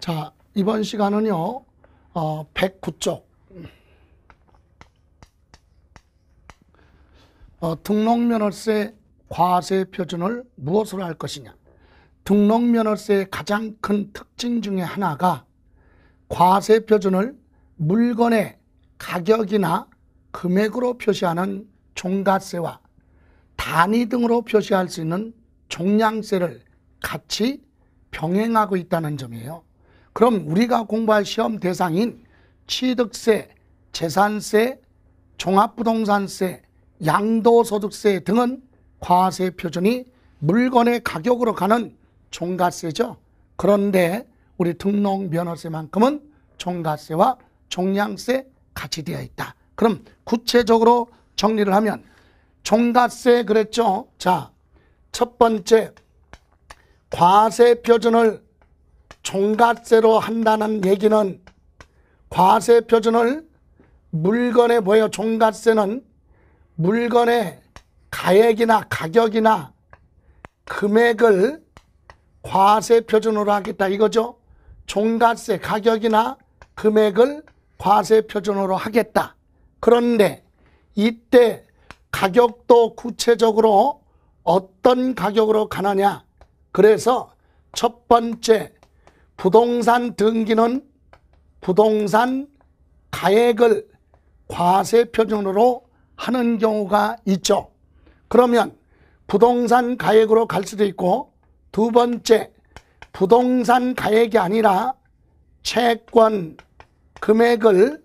자, 이번 시간은요. 어, 109쪽. 어, 등록면허세 과세 표준을 무엇으로 할 것이냐. 등록면허세의 가장 큰 특징 중에 하나가 과세 표준을 물건의 가격이나 금액으로 표시하는 종가세와 단위 등으로 표시할 수 있는 종량세를 같이 병행하고 있다는 점이에요. 그럼 우리가 공부할 시험 대상인 취득세, 재산세, 종합부동산세, 양도소득세 등은 과세 표준이 물건의 가격으로 가는 종가세죠. 그런데 우리 등록 면허세만큼은 종가세와 종량세 같이 되어 있다. 그럼 구체적으로 정리를 하면 종가세 그랬죠. 자, 첫 번째 과세 표준을 종가세로 한다는 얘기는 과세 표준을 물건에 보여 종가세는 물건의 가액이나 가격이나 금액을 과세 표준으로 하겠다 이거죠. 종가세 가격이나 금액을 과세 표준으로 하겠다. 그런데 이때 가격도 구체적으로 어떤 가격으로 가느냐. 그래서 첫 번째 부동산 등기는 부동산 가액을 과세 표준으로 하는 경우가 있죠. 그러면 부동산 가액으로 갈 수도 있고 두 번째 부동산 가액이 아니라 채권 금액을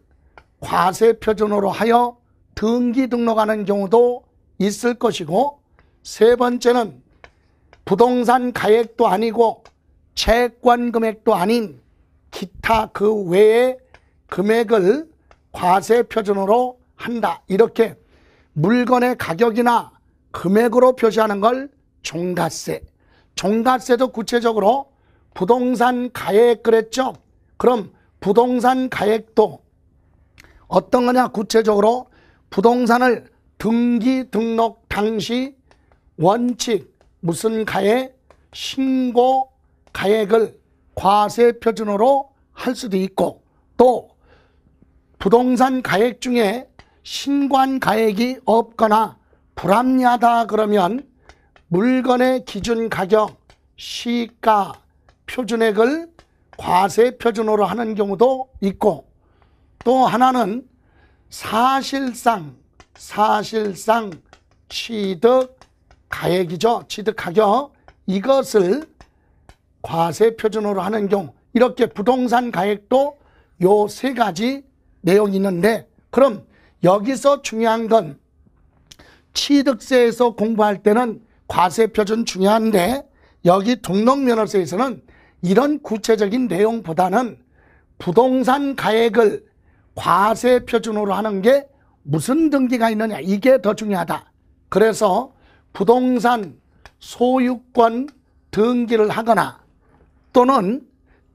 과세 표준으로 하여 등기 등록하는 경우도 있을 것이고 세 번째는 부동산 가액도 아니고 채권 금액도 아닌 기타 그 외의 금액을 과세 표준으로 한다. 이렇게 물건의 가격이나 금액으로 표시하는 걸 종가세. 종가세도 구체적으로 부동산 가액 그랬죠? 그럼 부동산 가액도 어떤 거냐? 구체적으로 부동산을 등기 등록 당시 원칙 무슨 가에 신고 가액을 과세 표준으로 할 수도 있고 또 부동산 가액 중에 신관 가액이 없거나 불합리하다 그러면 물건의 기준 가격, 시가, 표준액을 과세 표준으로 하는 경우도 있고 또 하나는 사실상 사실상 취득 가액이죠. 취득 가격 이것을 과세 표준으로 하는 경우 이렇게 부동산 가액도 요 세 가지 내용이 있는데 그럼 여기서 중요한 건 취득세에서 공부할 때는 과세 표준 중요한데 여기 등록면허세에서는 이런 구체적인 내용보다는 부동산 가액을 과세 표준으로 하는 게 무슨 등기가 있느냐 이게 더 중요하다 그래서 부동산 소유권 등기를 하거나 또는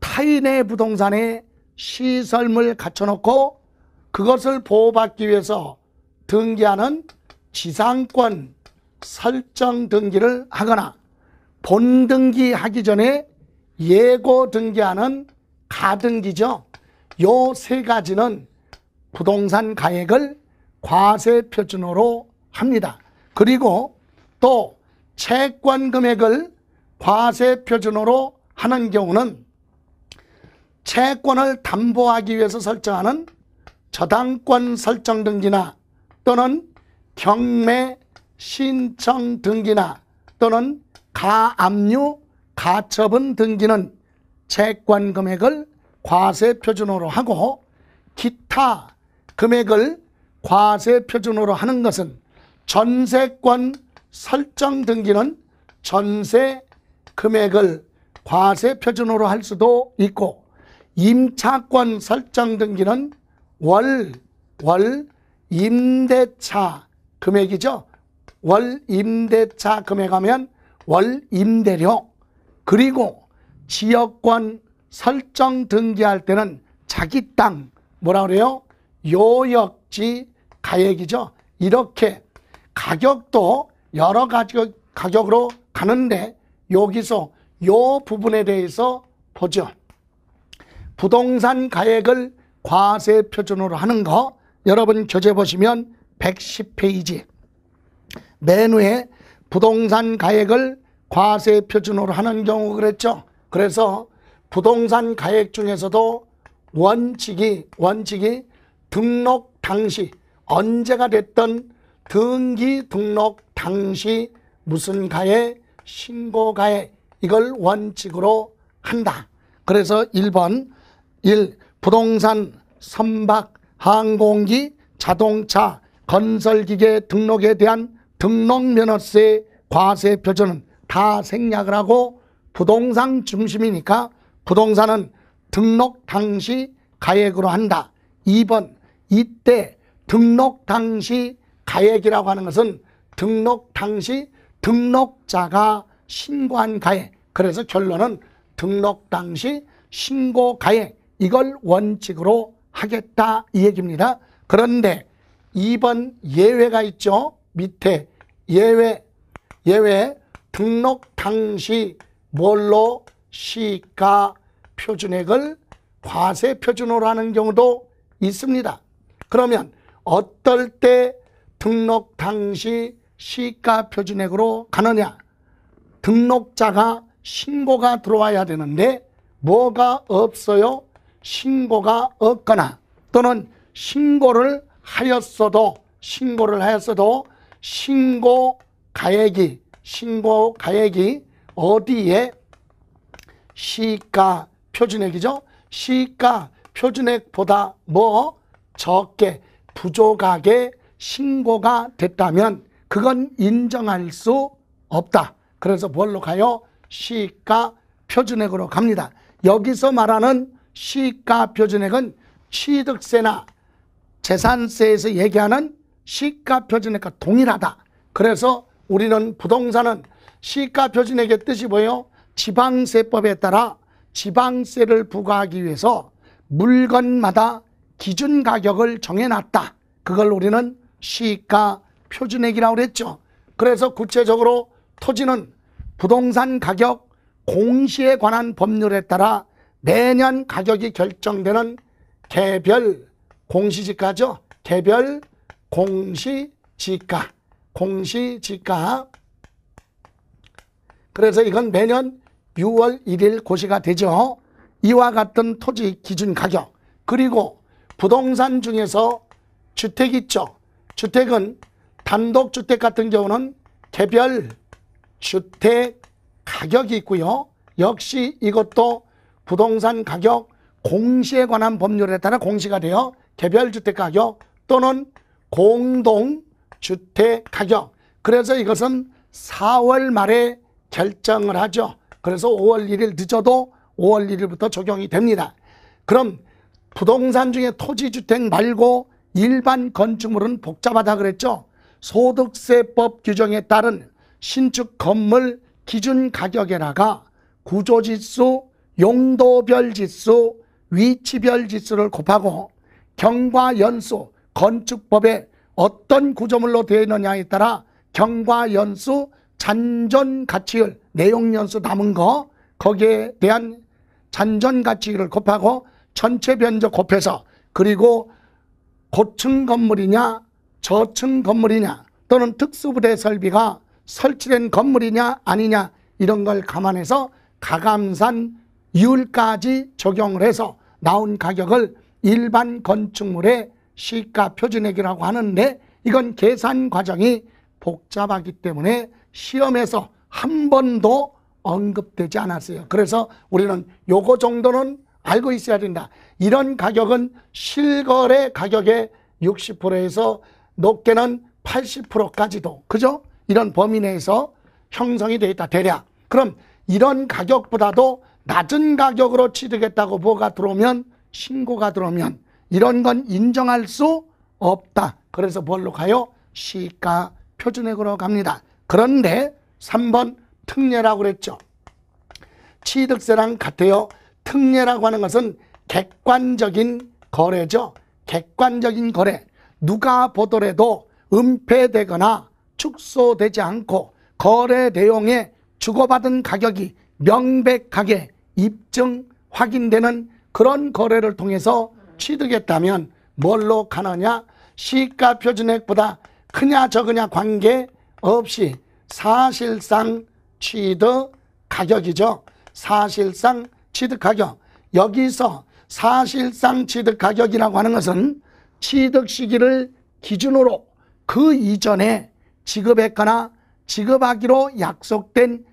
타인의 부동산에 시설물 갖춰놓고 그것을 보호받기 위해서 등기하는 지상권 설정 등기를 하거나 본 등기하기 전에 예고 등기하는 가등기죠. 요 세 가지는 부동산 가액을 과세 표준으로 합니다. 그리고 또 채권 금액을 과세 표준으로 하는 경우는 채권을 담보하기 위해서 설정하는 저당권 설정 등기나 또는 경매 신청 등기나 또는 가압류 가처분 등기는 채권 금액을 과세 표준으로 하고 기타 금액을 과세 표준으로 하는 것은 전세권 설정 등기는 전세 금액을 과세 표준으로 할 수도 있고 임차권 설정 등기는 월, 월 임대차 금액이죠. 월 임대차 금액하면 월 임대료 그리고 지역권 설정 등기할 때는 자기 땅 뭐라 그래요? 요역지 가액이죠. 이렇게 가격도 여러 가지 가격으로 가는데 여기서 이 부분에 대해서 보죠. 부동산 가액을 과세 표준으로 하는 거 여러분 교재 보시면 110페이지 맨위에 부동산 가액을 과세 표준으로 하는 경우 그랬죠. 그래서 부동산 가액 중에서도 원칙이 원칙이 등록 당시 언제가 됐던 등기 등록 당시 무슨 가액 신고 가액 이걸 원칙으로 한다. 그래서 1번 1. 부동산, 선박, 항공기, 자동차, 건설기계 등록에 대한 등록면허세 과세 표준은 다 생략을 하고 부동산 중심이니까 부동산은 등록 당시 가액으로 한다. 2번 이때 등록 당시 가액이라고 하는 것은 등록 당시 등록자가 신관가액 그래서 결론은 등록 당시 신고가액 이걸 원칙으로 하겠다 이 얘기입니다 그런데 2번 예외가 있죠 밑에 예외 예외 등록 당시 뭘로 시가 표준액을 과세 표준으로 하는 경우도 있습니다. 그러면 어떨 때 등록 당시 시가 표준액으로 가느냐? 등록자가 신고가 들어와야 되는데 뭐가 없어요? 신고가 없거나 또는 신고를 하였어도 신고를 하였어도 신고 가액이 신고 가액이 어디에 시가 표준액이죠? 시가 표준액보다 뭐 적게 부족하게 신고가 됐다면 그건 인정할 수 없다. 그래서 뭘로 가요? 시가 표준액으로 갑니다. 여기서 말하는 시가 표준액은 취득세나 재산세에서 얘기하는 시가 표준액과 동일하다. 그래서 우리는 부동산은 시가 표준액의 뜻이 뭐예요? 지방세법에 따라 지방세를 부과하기 위해서 물건마다 기준 가격을 정해놨다. 그걸 우리는 시가 표준액이라고 그랬죠. 그래서 구체적으로 토지는 부동산 가격 공시에 관한 법률에 따라 매년 가격이 결정되는 개별 공시지가죠. 개별 공시지가. 공시지가. 그래서 이건 매년 6월 1일 고시가 되죠. 이와 같은 토지 기준 가격. 그리고 부동산 중에서 주택 있죠. 주택은 단독주택 같은 경우는 개별 주택 가격이 있고요. 역시 이것도 부동산 가격 공시에 관한 법률에 따라 공시가 되어 개별 주택 가격 또는 공동 주택 가격. 그래서 이것은 4월 말에 결정을 하죠. 그래서 5월 1일 늦어도 5월 1일부터 적용이 됩니다. 그럼 부동산 중에 토지주택 말고 일반 건축물은 복잡하다 그랬죠. 소득세법 규정에 따른 신축 건물 기준 가격에다가 구조지수, 용도별 지수, 위치별 지수를 곱하고 경과연수, 건축법에 어떤 구조물로 되어 있느냐에 따라 경과연수, 잔존가치율 내용연수 남은 거 거기에 대한 잔존가치율을 곱하고 전체 변적 곱해서 그리고 고층 건물이냐 저층 건물이냐 또는 특수부대 설비가 설치된 건물이냐 아니냐 이런 걸 감안해서 가감산 이율까지 적용을 해서 나온 가격을 일반 건축물의 시가 표준액이라고 하는데 이건 계산 과정이 복잡하기 때문에 시험에서 한 번도 언급되지 않았어요. 그래서 우리는 요거 정도는 알고 있어야 된다. 이런 가격은 실거래 가격의 60%에서 높게는 80%까지도 그죠? 이런 범위 내에서 형성이 되어 있다 대략 그럼 이런 가격보다도 낮은 가격으로 치르겠다고 뭐가 들어오면 신고가 들어오면 이런 건 인정할 수 없다 그래서 뭘로 가요? 시가 표준액으로 갑니다 그런데 3번 특례라고 그랬죠 취득세랑 같아요 특례라고 하는 것은 객관적인 거래죠 객관적인 거래 누가 보더라도 은폐되거나 축소되지 않고 거래 내용에 주고받은 가격이 명백하게 입증 확인되는 그런 거래를 통해서 취득했다면 뭘로 가느냐 시가 표준액보다 크냐 적으냐 관계 없이 사실상 취득 가격이죠. 사실상 취득 가격. 여기서 사실상 취득 가격이라고 하는 것은 취득 시기를 기준으로 그 이전에 지급했거나 지급하기로 약속된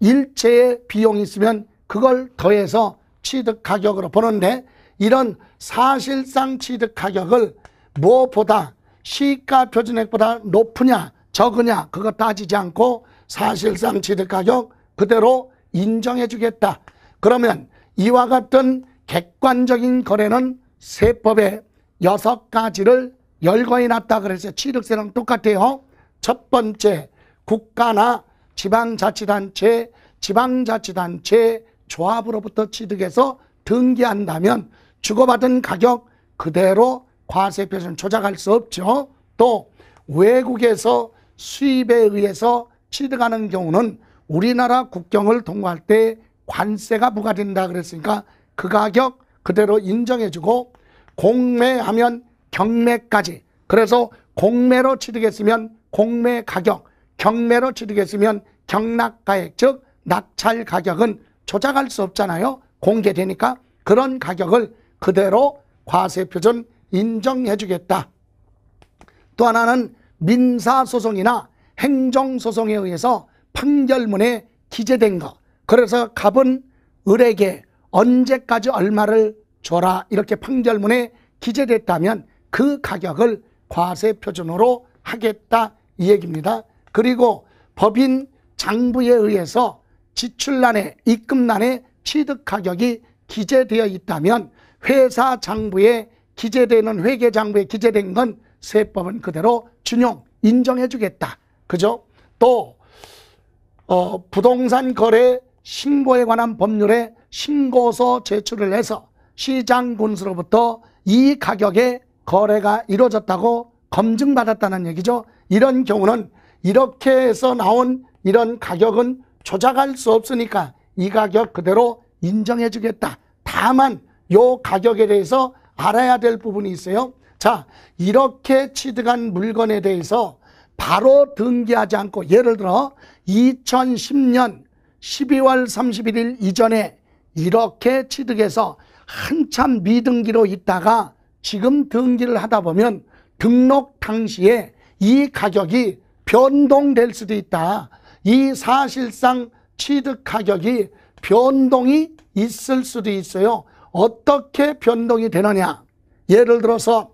일체의 비용이 있으면 그걸 더해서 취득 가격으로 보는데 이런 사실상 취득 가격을 무엇보다 시가 표준액보다 높으냐 적으냐 그거 따지지 않고 사실상 취득 가격 그대로 인정해 주겠다. 그러면 이와 같은 객관적인 거래는 세법의 여섯 가지를 열거해 놨다 그래서 취득세랑 똑같아요. 첫 번째, 국가나 지방자치단체, 지방자치단체 조합으로부터 취득해서 등기한다면 주고받은 가격 그대로 과세표준 조작할 수 없죠. 또 외국에서 수입에 의해서 취득하는 경우는 우리나라 국경을 통과할 때 관세가 부과된다 그랬으니까 그 가격 그대로 인정해주고 공매하면 경매까지 그래서 공매로 취득했으면 공매 가격, 경매로 치르겠으면 경락가액, 즉 낙찰 가격은 조작할 수 없잖아요. 공개되니까 그런 가격을 그대로 과세표준 인정해주겠다. 또 하나는 민사소송이나 행정소송에 의해서 판결문에 기재된 거. 그래서 갑은 을에게 언제까지 얼마를 줘라 이렇게 판결문에 기재됐다면 그 가격을 과세표준으로 하겠다 이 얘기입니다. 그리고 법인 장부에 의해서 지출란에 입금란에 취득 가격이 기재되어 있다면 회사 장부에 기재되는 회계 장부에 기재된 건 세법은 그대로 준용 인정해 주겠다. 그죠? 또 어, 부동산 거래 신고에 관한 법률에 신고서 제출을 해서 시장군수로부터 이 가격에 거래가 이루어졌다고 검증받았다는 얘기죠. 이런 경우는 이렇게 해서 나온 이런 가격은 조작할 수 없으니까 이 가격 그대로 인정해 주겠다. 다만 요 가격에 대해서 알아야 될 부분이 있어요. 자, 이렇게 취득한 물건에 대해서 바로 등기하지 않고 예를 들어 2010년 12월 31일 이전에 이렇게 취득해서 한참 미등기로 있다가 지금 등기를 하다 보면 등록 당시에 이 가격이 변동될 수도 있다. 이 사실상 취득 가격이 변동이 있을 수도 있어요. 어떻게 변동이 되느냐? 예를 들어서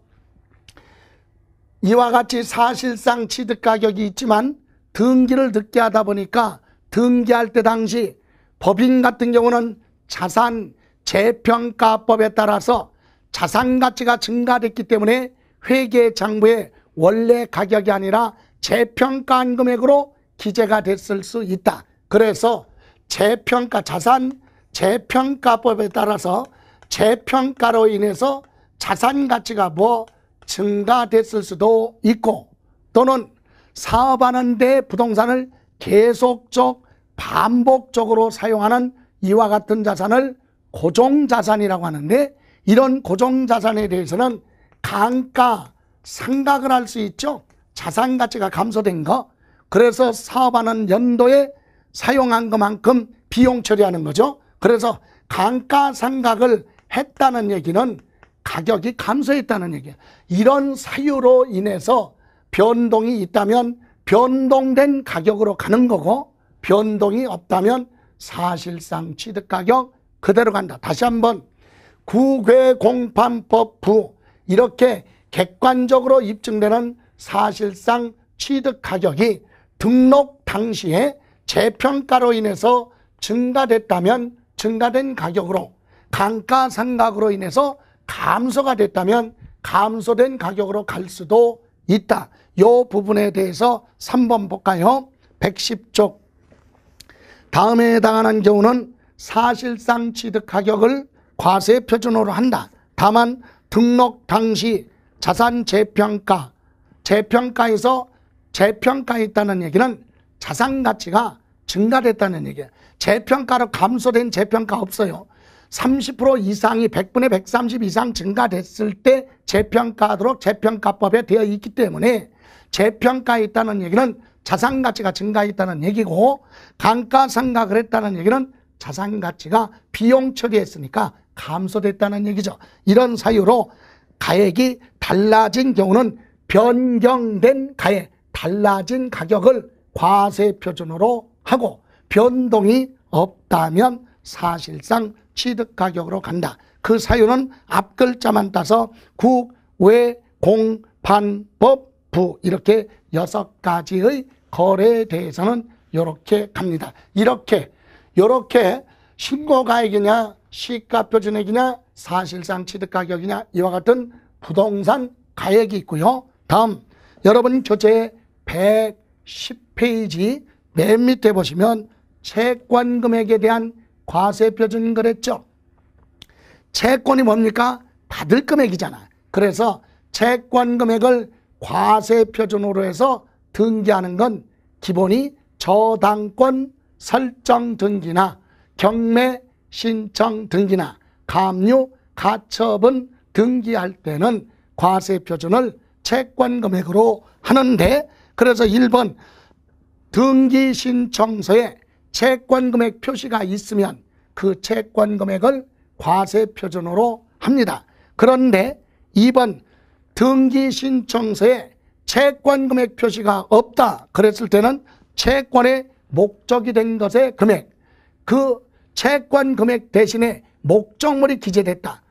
이와 같이 사실상 취득 가격이 있지만 등기를 늦게 하다 보니까 등기할 때 당시 법인 같은 경우는 자산 재평가법에 따라서 자산 가치가 증가됐기 때문에 회계 장부에 원래 가격이 아니라 재평가한 금액으로 기재가 됐을 수 있다. 그래서 재평가 자산 재평가법에 따라서 재평가로 인해서 자산 가치가 뭐 증가됐을 수도 있고 또는 사업하는데 부동산을 계속적 반복적으로 사용하는 이와 같은 자산을 고정자산이라고 하는데 이런 고정자산에 대해서는 강가 상각을할수 있죠. 자산 가치가 감소된 거. 그래서 사업하는 연도에 사용한 것만큼 비용 처리하는 거죠. 그래서 감가 상각을 했다는 얘기는 가격이 감소했다는 얘기예요. 이런 사유로 인해서 변동이 있다면 변동된 가격으로 가는 거고 변동이 없다면 사실상 취득 가격 그대로 간다. 다시 한번 국외공판법부 이렇게 객관적으로 입증되는 사실상 취득 가격이 등록 당시에 재평가로 인해서 증가됐다면 증가된 가격으로 강가상각으로 인해서 감소가 됐다면 감소된 가격으로 갈 수도 있다. 요 부분에 대해서 3번 볼까요? 110쪽. 다음에 해당하는 경우는 사실상 취득 가격을 과세 표준으로 한다. 다만 등록 당시 자산 재평가, 재평가에서 재평가했다는 얘기는 자산 가치가 증가됐다는 얘기예요. 재평가로 감소된 재평가 없어요. 30% 이상이 100분의 130 이상 증가됐을 때 재평가하도록 재평가법에 되어 있기 때문에 재평가했다는 얘기는 자산 가치가 증가했다는 얘기고 감가 상각을 했다는 얘기는 자산 가치가 비용 처리했으니까 감소됐다는 얘기죠. 이런 사유로 가액이 달라진 경우는 변경된 가액, 달라진 가격을 과세 표준으로 하고 변동이 없다면 사실상 취득 가격으로 간다. 그 사유는 앞 글자만 따서 국, 외, 공, 반, 법, 부 이렇게 여섯 가지의 거래에 대해서는 이렇게 갑니다. 이렇게 이렇게 신고가액이냐 시가표준액이냐 사실상 취득가격이냐 이와 같은 부동산 가액이 있고요. 다음 여러분 교재 110페이지 맨 밑에 보시면 채권금액에 대한 과세표준 거래죠. 채권이 뭡니까? 받을 금액이잖아. 그래서 채권금액을 과세표준으로 해서 등기하는 건 기본이 저당권 설정 등기나 경매 신청 등기나 감유, 가처분 등기할 때는 과세 표준을 채권 금액으로 하는데 그래서 1번 등기 신청서에 채권 금액 표시가 있으면 그 채권 금액을 과세 표준으로 합니다. 그런데 2번 등기 신청서에 채권 금액 표시가 없다 그랬을 때는 채권의 목적이 된 것의 금액 그 채권 금액 대신에 목적물이 기재됐다.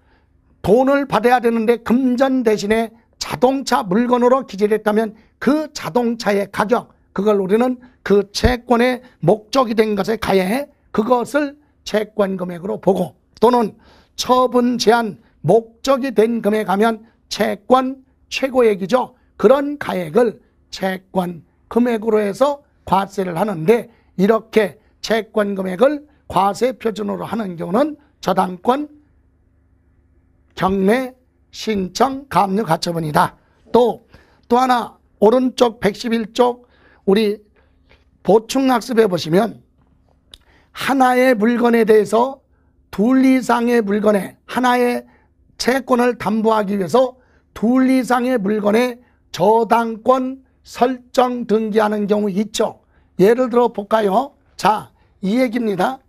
돈을 받아야 되는데 금전 대신에 자동차 물건으로 기재됐다면 그 자동차의 가격 그걸 우리는 그 채권의 목적이 된 것에 가해 그것을 채권 금액으로 보고 또는 처분 제한 목적이 된 금액 하면 채권 최고액이죠. 그런 가액을 채권 금액으로 해서 과세를 하는데 이렇게 채권 금액을 과세 표준으로 하는 경우는 저당권 경매 신청 감류 가처분이다. 또, 또 하나 오른쪽 111쪽 우리 보충학습해 보시면 하나의 물건에 대해서 둘 이상의 물건에 하나의 채권을 담보하기 위해서 둘 이상의 물건에 저당권 설정 등기하는 경우 있죠. 예를 들어 볼까요? 자, 이 얘기입니다.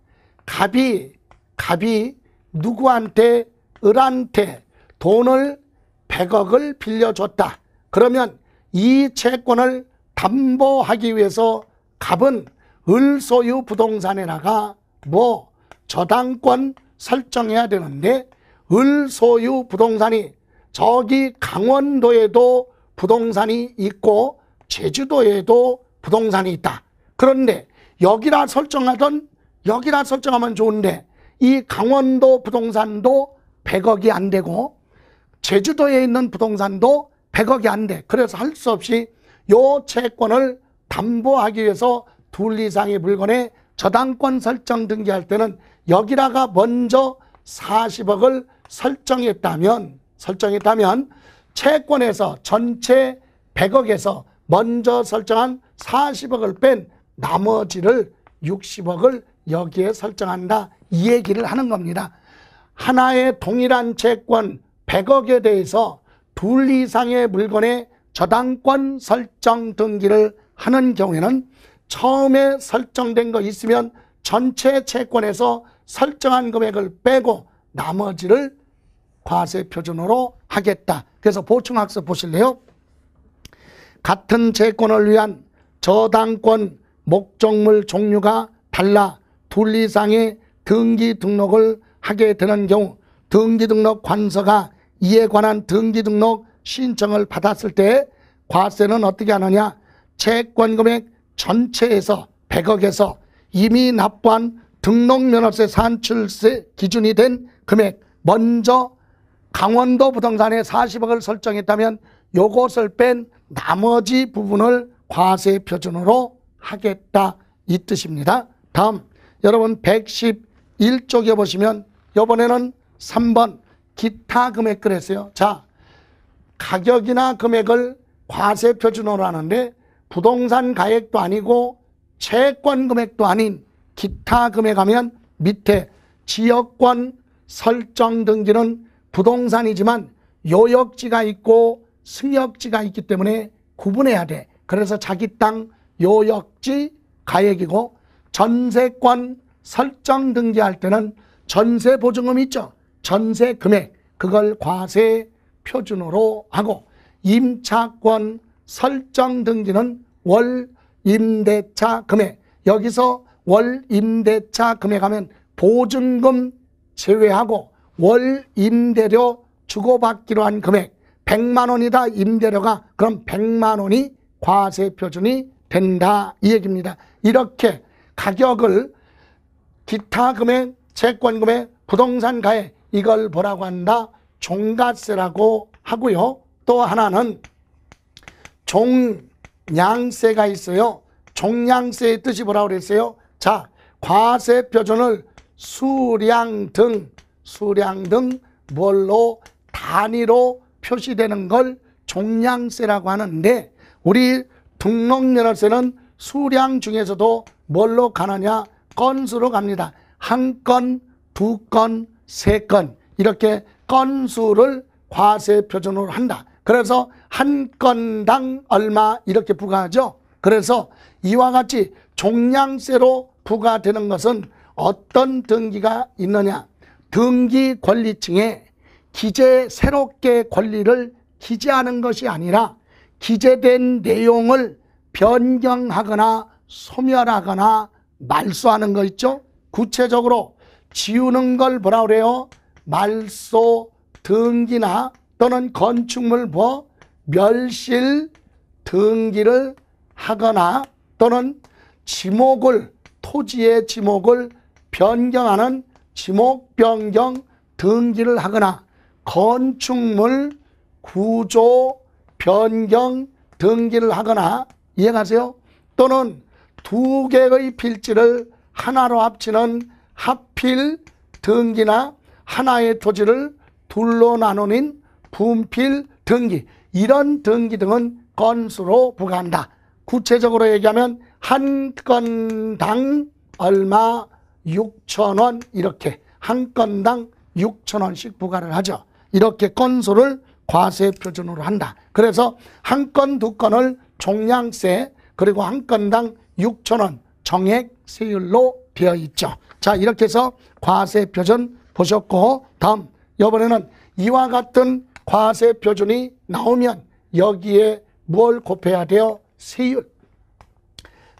갑이 갑이 누구한테 을한테 돈을 100억을 빌려줬다. 그러면 이 채권을 담보하기 위해서 갑은 을 소유 부동산에다가 뭐 저당권 설정해야 되는데 을 소유 부동산이 저기 강원도에도 부동산이 있고 제주도에도 부동산이 있다. 그런데 여기라 설정하던 여기라 설정하면 좋은데 이 강원도 부동산도 100억이 안 되고 제주도에 있는 부동산도 100억이 안 돼. 그래서 할 수 없이 요 채권을 담보하기 위해서 둘 이상의 물건에 저당권 설정 등기할 때는 여기다가 먼저 40억을 설정했다면 설정했다면 채권에서 전체 100억에서 먼저 설정한 40억을 뺀 나머지를 60억을 여기에 설정한다. 이 얘기를 하는 겁니다. 하나의 동일한 채권 100억에 대해서 둘 이상의 물건의 저당권 설정 등기를 하는 경우에는 처음에 설정된 거 있으면 전체 채권에서 설정한 금액을 빼고 나머지를 과세 표준으로 하겠다. 그래서 보충학습 보실래요? 같은 채권을 위한 저당권 목적물 종류가 달라 둘 이상의 등기 등록을 하게 되는 경우 등기 등록 관서가 이에 관한 등기 등록 신청을 받았을 때 과세는 어떻게 하느냐 채권 금액 전체에서 100억에서 이미 납부한 등록면허세 산출세 기준이 된 금액 먼저 강원도 부동산에 40억을 설정했다면 요것을 뺀 나머지 부분을 과세 표준으로 하겠다 이 뜻입니다. 다음 여러분 110 1쪽에 보시면 이번에는 3번 기타 금액그랬어요 자, 가격이나 금액을 과세 표준으로 하는데 부동산 가액도 아니고 채권 금액도 아닌 기타 금액하면 밑에 지역권 설정 등지는 부동산이지만 요역지가 있고 승역지가 있기 때문에 구분해야 돼. 그래서 자기 땅 요역지 가액이고 전세권 설정 등기할 때는 전세 보증금이 있죠. 전세 금액 그걸 과세 표준으로 하고 임차권 설정 등기는 월 임대차 금액 여기서 월 임대차 금액하면 보증금 제외하고 월 임대료 주고받기로 한 금액 100만 원이다 임대료가 그럼 100만 원이 과세 표준이 된다 이 얘기입니다. 이렇게 가격을 기타 금액, 채권 금액, 부동산 가액 이걸 뭐라고 한다? 종가세라고 하고요. 또 하나는 종양세가 있어요. 종양세의 뜻이 뭐라고 그랬어요? 자, 과세 표준을 수량 등, 수량 등 뭘로 단위로 표시되는 걸 종량세라고 하는데 우리 등록연월세는 수량 중에서도 뭘로 가느냐? 건수로 갑니다. 한 건, 두 건, 세 건. 이렇게 건수를 과세 표준으로 한다. 그래서 한 건당 얼마 이렇게 부과하죠. 그래서 이와 같이 종량세로 부과되는 것은 어떤 등기가 있느냐. 등기 권리층에 기재 새롭게 권리를 기재하는 것이 아니라 기재된 내용을 변경하거나 소멸하거나 말소하는 거 있죠? 구체적으로 지우는 걸 뭐라 그래요? 말소, 등기나 또는 건축물 뭐 멸실, 등기를 하거나 또는 지목을 토지의 지목을 변경하는 지목 변경 등기를 하거나 건축물 구조 변경 등기를 하거나 이해가세요? 또는 두 개의 필지를 하나로 합치는 합필 등기나 하나의 토지를 둘로 나누는 분필 등기 이런 등기 등은 건수로 부과한다. 구체적으로 얘기하면 한 건당 얼마 6천원 이렇게 한 건당 6천원씩 부과를 하죠. 이렇게 건수를 과세 표준으로 한다. 그래서 한 건, 두 건을 종량세, 그리고 한 건당 6천원 정액 세율로 되어 있죠. 자 이렇게 해서 과세 표준 보셨고 다음 이번에는 이와 같은 과세 표준이 나오면 여기에 뭘 곱해야 돼요? 세율.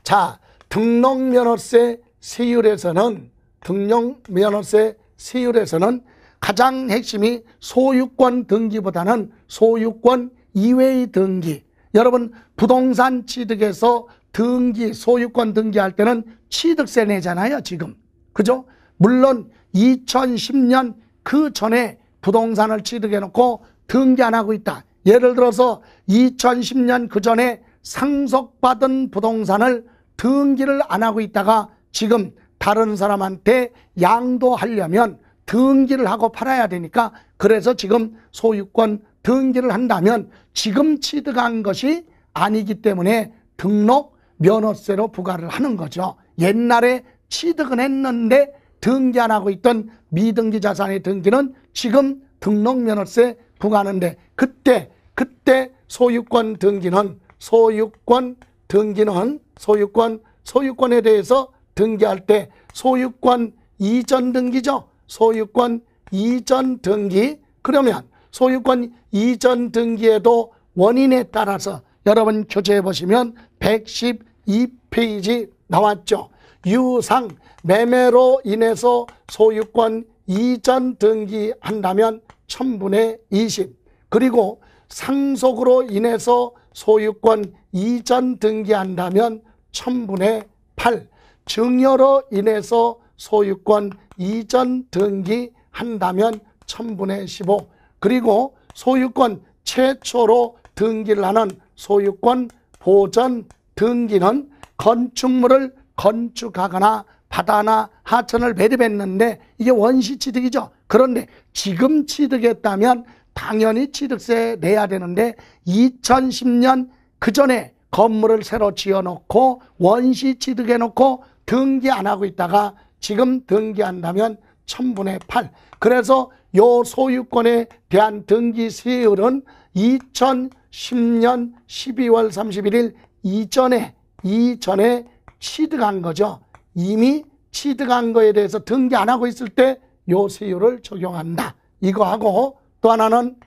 자 등록면허세 세율에서는 등록면허세 세율에서는 가장 핵심이 소유권 등기보다는 소유권 이외의 등기 여러분 부동산 취득에서 등기, 소유권 등기할 때는 취득세 내잖아요, 지금. 그죠? 물론 2010년 그 전에 부동산을 취득해놓고 등기 안 하고 있다. 예를 들어서 2010년 그 전에 상속받은 부동산을 등기를 안 하고 있다가 지금 다른 사람한테 양도하려면 등기를 하고 팔아야 되니까 그래서 지금 소유권 등기를 한다면 지금 취득한 것이 아니기 때문에 등록 면허세로 부과를 하는 거죠. 옛날에 취득은 했는데 등기 안 하고 있던 미등기 자산의 등기는 지금 등록면허세 부과하는데 그때 그때 소유권 등기는 소유권 등기는 소유권 소유권에 대해서 등기할 때 소유권 이전 등기죠. 소유권 이전 등기 그러면 소유권 이전 등기에도 원인에 따라서 여러분 교재에 보시면 112페이지 나왔죠. 유상 매매로 인해서 소유권 이전 등기한다면 1000분의 20 그리고 상속으로 인해서 소유권 이전 등기한다면 1000분의 8 증여로 인해서 소유권 이전 등기한다면 1000분의 15 그리고 소유권 최초로 등기를 하는 소유권 호전, 등기는 건축물을 건축하거나 바다나 하천을 매립했는데 이게 원시 취득이죠. 그런데 지금 취득했다면 당연히 취득세 내야 되는데 2010년 그 전에 건물을 새로 지어놓고 원시 취득해놓고 등기 안 하고 있다가 지금 등기한다면 1000분의 8 그래서 요 소유권에 대한 등기 세율은 2 0 1 0 10년 12월 31일 이전에 이전에 취득한 거죠. 이미 취득한 거에 대해서 등기 안 하고 있을 때 요세율을 적용한다. 이거 하고 또 하나는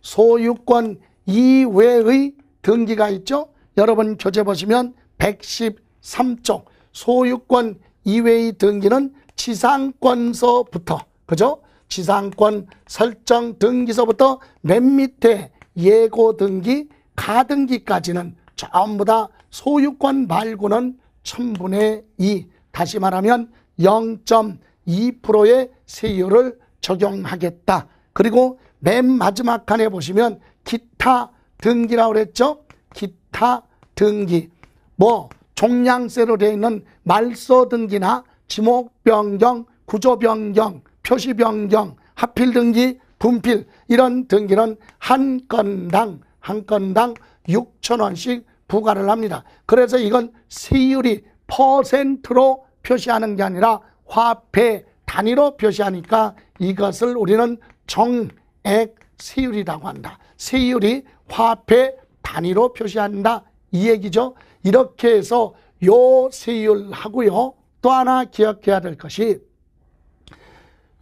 소유권 이외의 등기가 있죠. 여러분 교재 보시면 113쪽 소유권 이외의 등기는 지상권서부터 그죠? 지상권 설정 등기서부터 맨 밑에 예고 등기, 가등기까지는 전부 다 소유권 말고는 천분의 이, 다시 말하면 0.2%의 세율을 적용하겠다. 그리고 맨 마지막 칸에 보시면 기타 등기라고 그랬죠? 기타 등기. 뭐 종량세로 되어 있는 말소 등기나 지목 변경, 구조 변경, 표시 변경, 하필 등기, 분필 이런 등기는 한 건당 한 건당 6천 원씩 부과를 합니다. 그래서 이건 세율이 퍼센트로 표시하는 게 아니라 화폐 단위로 표시하니까 이것을 우리는 정액 세율이라고 한다. 세율이 화폐 단위로 표시한다. 이 얘기죠. 이렇게 해서 요 세율하고요. 또 하나 기억해야 될 것이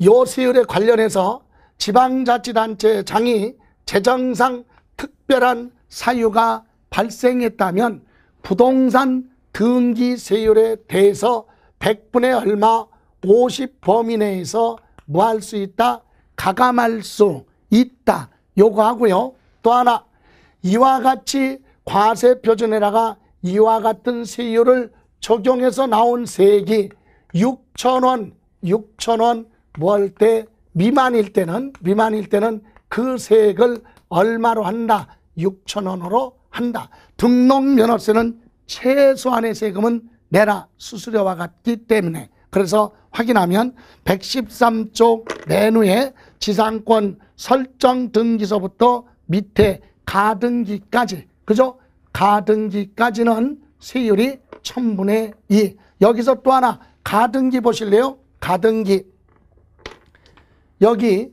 요 세율에 관련해서 지방자치단체 장이 재정상 특별한 사유가 발생했다면 부동산 등기세율에 대해서 100분의 얼마 50 범위 내에서 뭐 할 수 있다? 가감할 수 있다 요구하고요 또 하나 이와 같이 과세표준에다가 이와 같은 세율을 적용해서 나온 세액이 6천원 6천원 뭐할때 미만일 때는 미만일 때는 그 세액을 얼마로 한다? 6천 원으로 한다. 등록 면허세는 최소한의 세금은 내라 수수료와 같기 때문에 그래서 확인하면 113쪽 메뉴에 지상권 설정 등기서부터 밑에 가등기까지 그죠? 가등기까지는 세율이 천분의 이. 여기서 또 하나 가등기 보실래요? 가등기 여기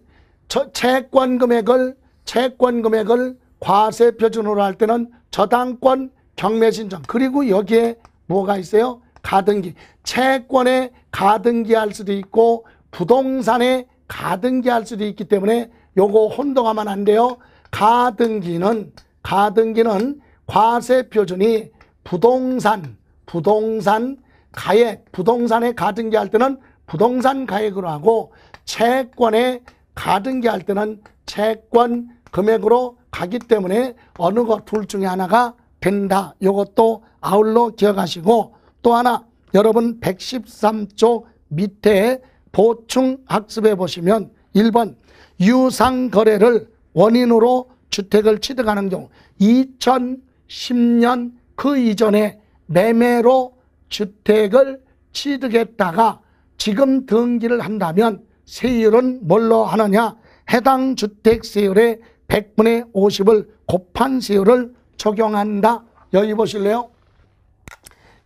채권 금액을 채권 금액을 과세 표준으로 할 때는 저당권 경매 신청 그리고 여기에 뭐가 있어요? 가등기 채권에 가등기할 수도 있고 부동산에 가등기할 수도 있기 때문에 요거 혼동하면 안 돼요. 가등기는 가등기는 과세 표준이 부동산 부동산 가액 부동산에 가등기할 때는 부동산 가액으로 하고 채권에 가등기 할 때는 채권 금액으로 가기 때문에 어느 것 둘 중에 하나가 된다. 이것도 아울러 기억하시고 또 하나 여러분 113조 밑에 보충 학습해 보시면 1번 유상 거래를 원인으로 주택을 취득하는 경우 2010년 그 이전에 매매로 주택을 취득했다가 지금 등기를 한다면 세율은 뭘로 하느냐? 해당 주택 세율의 100분의 50을 곱한 세율을 적용한다. 여기 보실래요?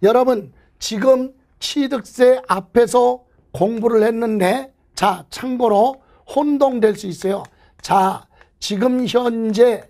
여러분 지금 취득세 앞에서 공부를 했는데 자 참고로 혼동될 수 있어요. 자 지금 현재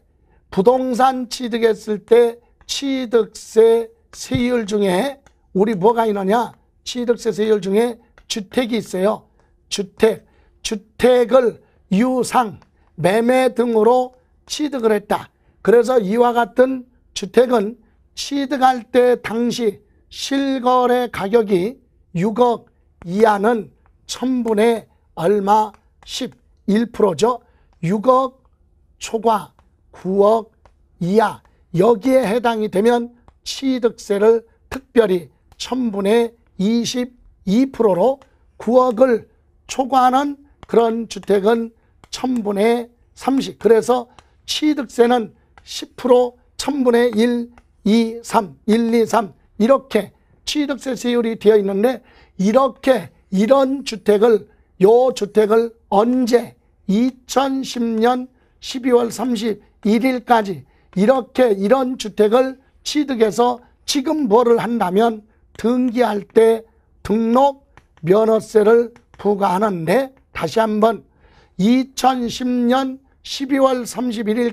부동산 취득했을 때 취득세 세율 중에 우리 뭐가 있느냐? 취득세 세율 중에 주택이 있어요. 주택, 주택을 유상, 매매 등으로 취득을 했다. 그래서 이와 같은 주택은 취득할 때 당시 실거래 가격이 6억 이하는 1 0 0 0분의 얼마 11%죠. 6억 초과 9억 이하 여기에 해당이 되면 취득세를 특별히 1 0 0 0분의 22%로 9억을 초과하는 그런 주택은 1000분의 30. 그래서 취득세는 10% 1000분의 1, 2, 3, 1, 2, 3 이렇게 취득세 세율이 되어 있는데 이렇게 이런 주택을 요 주택을 언제 2010년 12월 31일까지 이렇게 이런 주택을 취득해서 지금 뭐를 한다면 등기할 때 등록 면허세를 부과하는데 다시 한번 2010년 12월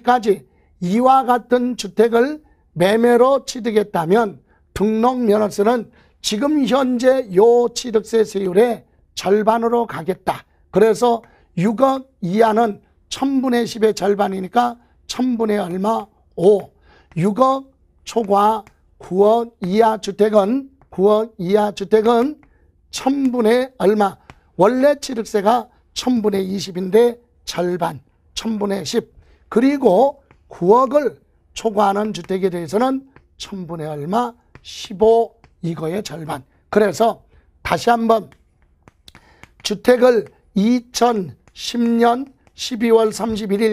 31일까지 이와 같은 주택을 매매로 취득했다면 등록면허세는 지금 현재 요 취득세 세율의 절반으로 가겠다. 그래서 6억 이하는 1000분의 10의 절반이니까 1000분의 얼마? 5. 6억 초과 9억 이하 주택은 9억 이하 주택은 1000분의 얼마? 원래 취득세가 1000분의 20인데 절반, 1000분의 10. 그리고 9억을 초과하는 주택에 대해서는 1000분의 얼마, 15 이거의 절반. 그래서 다시 한번 주택을 2010년 12월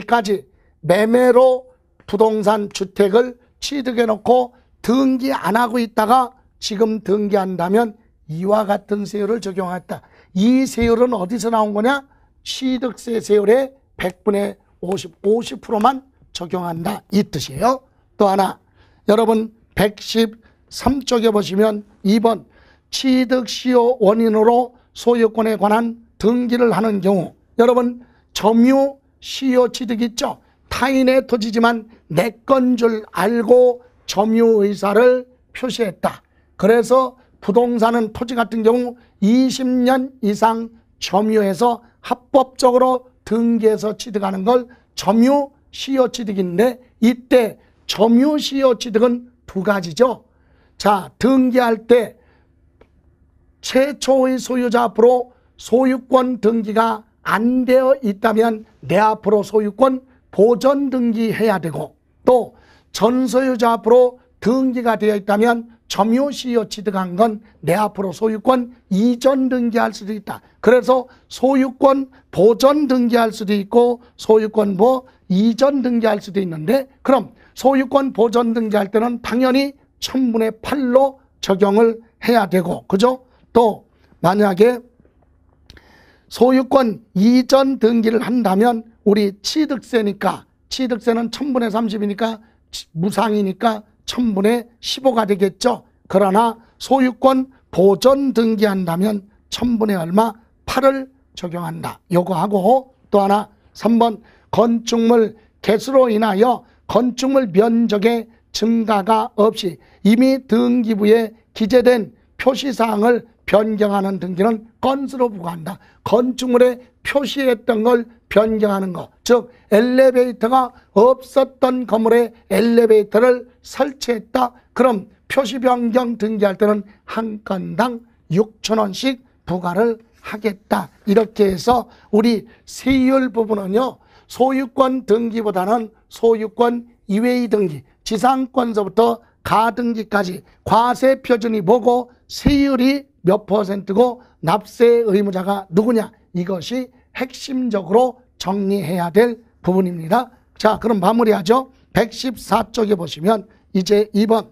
31일까지 매매로 부동산 주택을 취득해 놓고 등기 안 하고 있다가 지금 등기한다면 이와 같은 세율을 적용했다. 이 세율은 어디서 나온 거냐? 취득세 세율의 100분의 50, 50%만 적용한다. 이 뜻이에요. 또 하나, 여러분 113쪽에 보시면 2번 취득시효 원인으로 소유권에 관한 등기를 하는 경우 여러분 점유 시효 취득 있죠? 타인의 토지지만 내 건 줄 알고 점유 의사를 표시했다. 그래서 부동산은 토지 같은 경우 20년 이상 점유해서 합법적으로 등기해서 취득하는 걸 점유 시효 취득인데 이때 점유 시효 취득은 두 가지죠. 자, 등기할 때 최초의 소유자 앞으로 소유권 등기가 안 되어 있다면 내 앞으로 소유권 보전 등기해야 되고 또 전소유자 앞으로 등기가 되어 있다면 점유시효 취득한 건 내 앞으로 소유권 이전 등기할 수도 있다. 그래서 소유권 보전 등기할 수도 있고 소유권 보 이전 등기할 수도 있는데 그럼 소유권 보전 등기할 때는 당연히 천분의 팔로 적용을 해야 되고 그죠? 또 만약에 소유권 이전 등기를 한다면 우리 취득세니까 취득세는 천분의 삼십이니까 무상이니까 1000분의 15가 되겠죠. 그러나 소유권 보전 등기한다면 1000분의 얼마 8을 적용한다. 요거 하고 또 하나 3번 건축물 개수로 인하여 건축물 면적의 증가가 없이 이미 등기부에 기재된 표시사항을 변경하는 등기는 건수로 부과한다. 건축물에 표시했던 걸 변경하는 것. 즉 엘리베이터가 없었던 건물에 엘리베이터를 설치했다. 그럼 표시 변경 등기할 때는 한 건당 6천 원씩 부과를 하겠다. 이렇게 해서 우리 세율 부분은요. 소유권 등기보다는 소유권 이외의 등기, 지상권서부터 가등기까지 과세 표준이 보고 세율이 몇 퍼센트고 납세 의무자가 누구냐 이것이 핵심적으로 정리해야 될 부분입니다. 자 그럼 마무리하죠. 114쪽에 보시면 이제 2번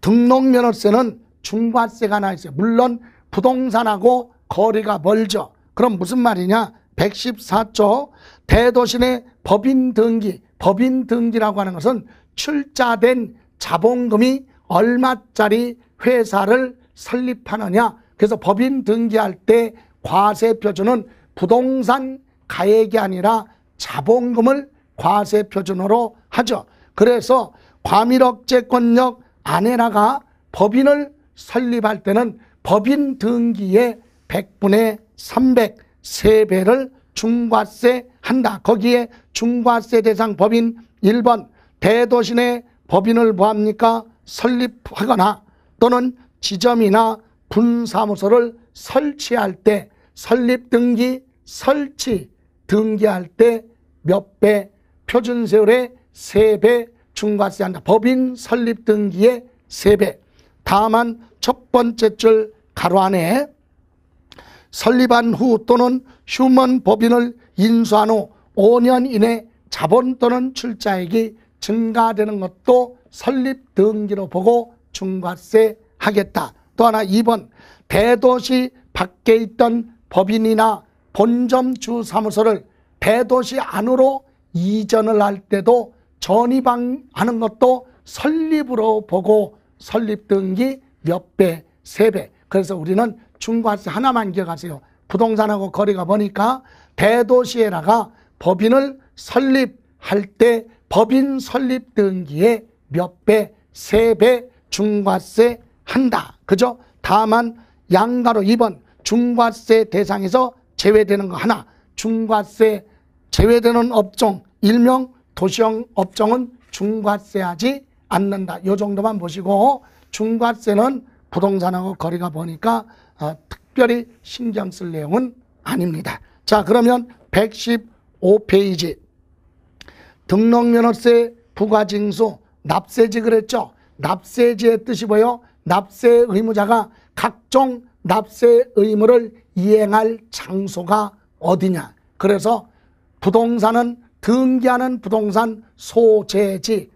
등록면허세는 중과세가 나 있어요. 물론 부동산하고 거리가 멀죠. 그럼 무슨 말이냐? 114조 대도시 내 법인 등기, 법인 등기라고 하는 것은 출자된 자본금이 얼마짜리 회사를 설립하느냐 그래서 법인 등기할 때 과세 표준은 부동산 가액이 아니라 자본금을 과세 표준으로 하죠. 그래서 과밀억제권력 아내라가 법인을 설립할 때는 법인 등기의 100분의 300 세배를 중과세 한다. 거기에 중과세 대상 법인 1번 대도시 내 법인을 뭐합니까? 설립하거나 또는 지점이나 분사무소를 설치할 때 설립 등기 설치 등기할 때 몇 배 표준 세율의 세 배 중과세 한다. 법인 설립 등기의 세배 다만 첫 번째 줄 가로 안에 설립한 후 또는 휴먼 법인을 인수한 후 5년 이내 자본 또는 출자액이 증가되는 것도 설립 등기로 보고 중과세 하겠다. 또 하나 2번 대도시 밖에 있던 법인이나 본점 주 사무소를 대도시 안으로 이전을 할 때도 전입하는 것도 설립으로 보고 설립 등기 몇 배, 세 배. 그래서 우리는 중과세 하나만 기억하세요. 부동산하고 거리가 보니까 대도시에다가 법인을 설립할 때 법인 설립 등기에 몇 배, 세 배 중과세 한다. 그죠? 다만 양가로 2번 중과세 대상에서 제외되는 거 하나 중과세 제외되는 업종 일명 도시형 업종은 중과세하지 않는다. 요 정도만 보시고 중과세는 부동산하고 거리가 보니까 어, 특별히 신경 쓸 내용은 아닙니다. 자 그러면 115페이지 등록면허세 부과징수 납세지 그랬죠? 납세지의 뜻이 뭐예요? 납세 의무자가 각종 납세 의무를 이행할 장소가 어디냐. 그래서 부동산은 등기하는 부동산 소재지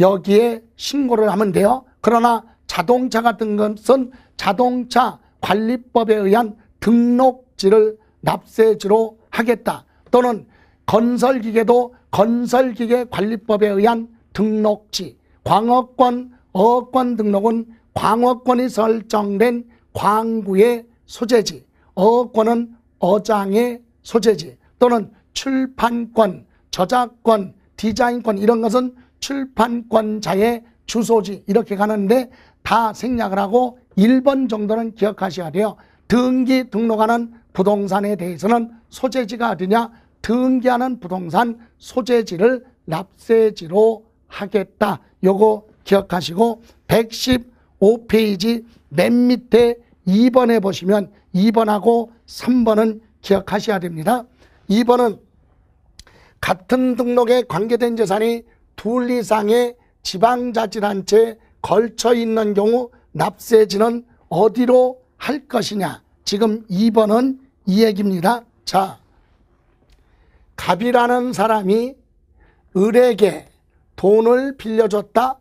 여기에 신고를 하면 돼요. 그러나 자동차 같은 것은 자동차 관리법에 의한 등록지를 납세지로 하겠다. 또는 건설기계도 건설기계 관리법에 의한 등록지, 광업권 어권 등록은 광어권이 설정된 광구의 소재지, 어권은 어장의 소재지 또는 출판권, 저작권, 디자인권 이런 것은 출판권자의 주소지 이렇게 가는데 다 생략을 하고 1번 정도는 기억하셔야 돼요. 등기 등록하는 부동산에 대해서는 소재지가 어디냐? 등기하는 부동산 소재지를 납세지로 하겠다. 요거 기억하시고 115페이지 맨 밑에 2번에 보시면 2번하고 3번은 기억하셔야 됩니다. 2번은 같은 등록에 관계된 재산이 둘 이상의 지방자치단체에 걸쳐 있는 경우 납세지는 어디로 할 것이냐. 지금 2번은 이 얘기입니다. 자, 갑이라는 사람이 을에게 돈을 빌려줬다.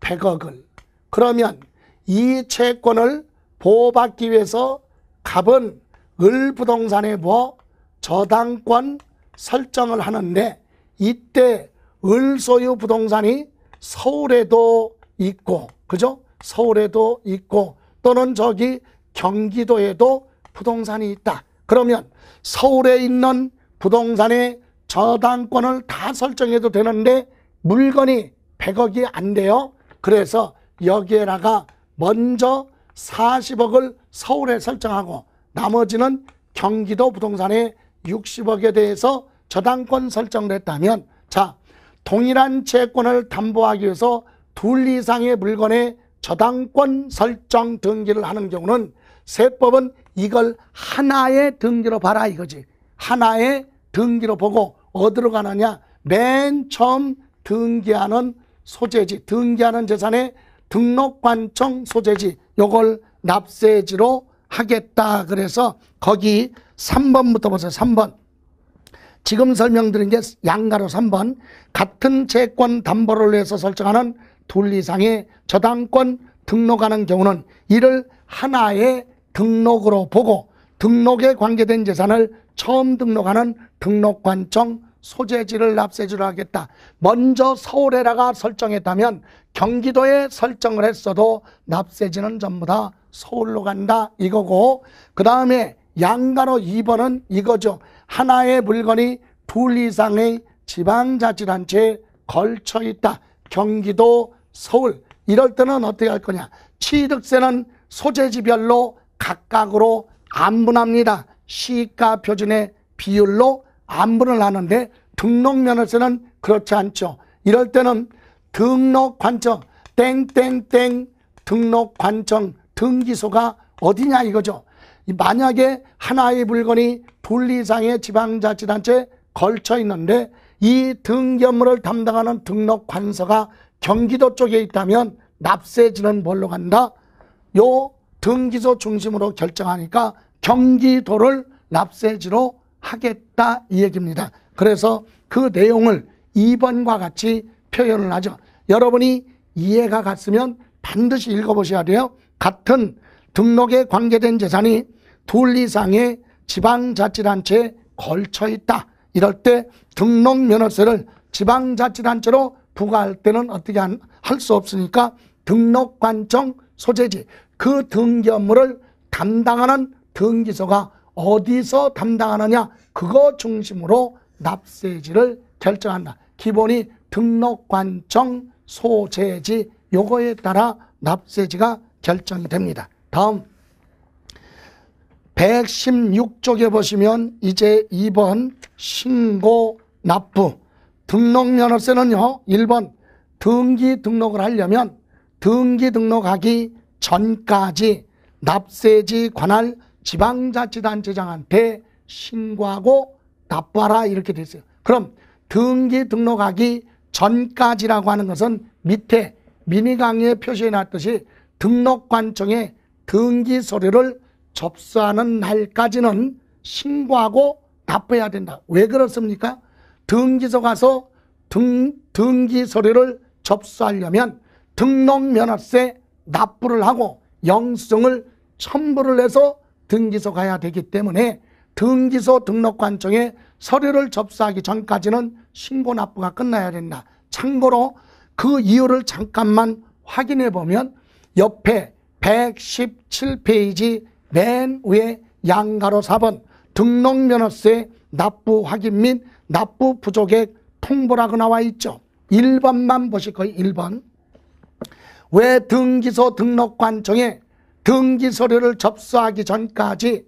100억을 그러면 이 채권을 보호받기 위해서 갑은 을 부동산에 뭐 저당권 설정을 하는데 이때 을 소유 부동산이 서울에도 있고 그죠? 서울에도 있고 또는 저기 경기도에도 부동산이 있다. 그러면 서울에 있는 부동산에 저당권을 다 설정해도 되는데 물건이 100억이 안 돼요. 그래서 여기에다가 먼저 40억을 서울에 설정하고 나머지는 경기도 부동산에 60억에 대해서 저당권 설정을 했다면 자 동일한 채권을 담보하기 위해서 둘 이상의 물건에 저당권 설정 등기를 하는 경우는 세법은 이걸 하나의 등기로 봐라 이거지 하나의 등기로 보고 어디로 가느냐 맨 처음 등기하는 소재지, 등기하는 재산의 등록 관청 소재지 요걸 납세지로 하겠다. 그래서 거기 3번부터 보세요. 3번. 지금 설명드린 게 양가로 3번. 같은 채권 담보를 위해서 설정하는 둘 이상의 저당권 등록하는 경우는 이를 하나의 등록으로 보고 등록에 관계된 재산을 처음 등록하는 등록관청 소재지를 납세지로 하겠다. 먼저 서울에다가 설정했다면 경기도에 설정을 했어도 납세지는 전부 다 서울로 간다 이거고 그 다음에 양가로 2번은 이거죠. 하나의 물건이 둘 이상의 지방자치단체에 걸쳐 있다. 경기도, 서울 이럴 때는 어떻게 할 거냐. 취득세는 소재지별로 각각으로 안분합니다. 시가 표준의 비율로 안분을 하는데 등록 면허서는 그렇지 않죠. 이럴 때는 등록 관청 땡땡땡 등록 관청 등기소가 어디냐 이거죠. 만약에 하나의 물건이 분리상의 지방자치단체에 걸쳐 있는데 이 등기 업무를 담당하는 등록 관서가 경기도 쪽에 있다면 납세지는 뭘로 간다? 요 등기소 중심으로 결정하니까 경기도를 납세지로 하겠다 이 얘기입니다. 그래서 그 내용을 2번과 같이 표현을 하죠. 여러분이 이해가 갔으면 반드시 읽어보셔야 돼요. 같은 등록에 관계된 재산이 둘 이상의 지방자치단체에 걸쳐 있다. 이럴 때 등록 면허세를 지방자치단체로 부과할 때는 어떻게 할 수 없으니까 등록관청 소재지 그 등기업무를 담당하는 등기소가 어디서 담당하느냐 그거 중심으로 납세지를 결정한다. 기본이 등록 관청 소재지 요거에 따라 납세지가 결정이 됩니다. 다음 116쪽에 보시면 이제 2번 신고 납부 등록면허세는요 1번 등기 등록을 하려면 등기 등록하기 전까지 납세지 관할 지방자치단체장한테 신고하고 답하라 이렇게 돼 있어요. 그럼 등기 등록하기 전까지라고 하는 것은 밑에 미니 강의에 표시해 놨듯이 등록관청에 등기 서류를 접수하는 날까지는 신고하고 답해야 된다. 왜 그렇습니까? 등기소 가서 등, 등기 서류를 접수하려면 등록면허세 납부를 하고 영수증을 첨부를 해서 등기소 가야 되기 때문에 등기소 등록관청에 서류를 접수하기 전까지는 신고 납부가 끝나야 된다. 참고로 그 이유를 잠깐만 확인해 보면 옆에 117페이지 맨 위에 양가로 4번 등록면허세 납부 확인 및 납부 부족액 통보라고 나와 있죠. 1번만 보실 거예요. 1번. 왜 등기소 등록관청에 등기 서류를 접수하기 전까지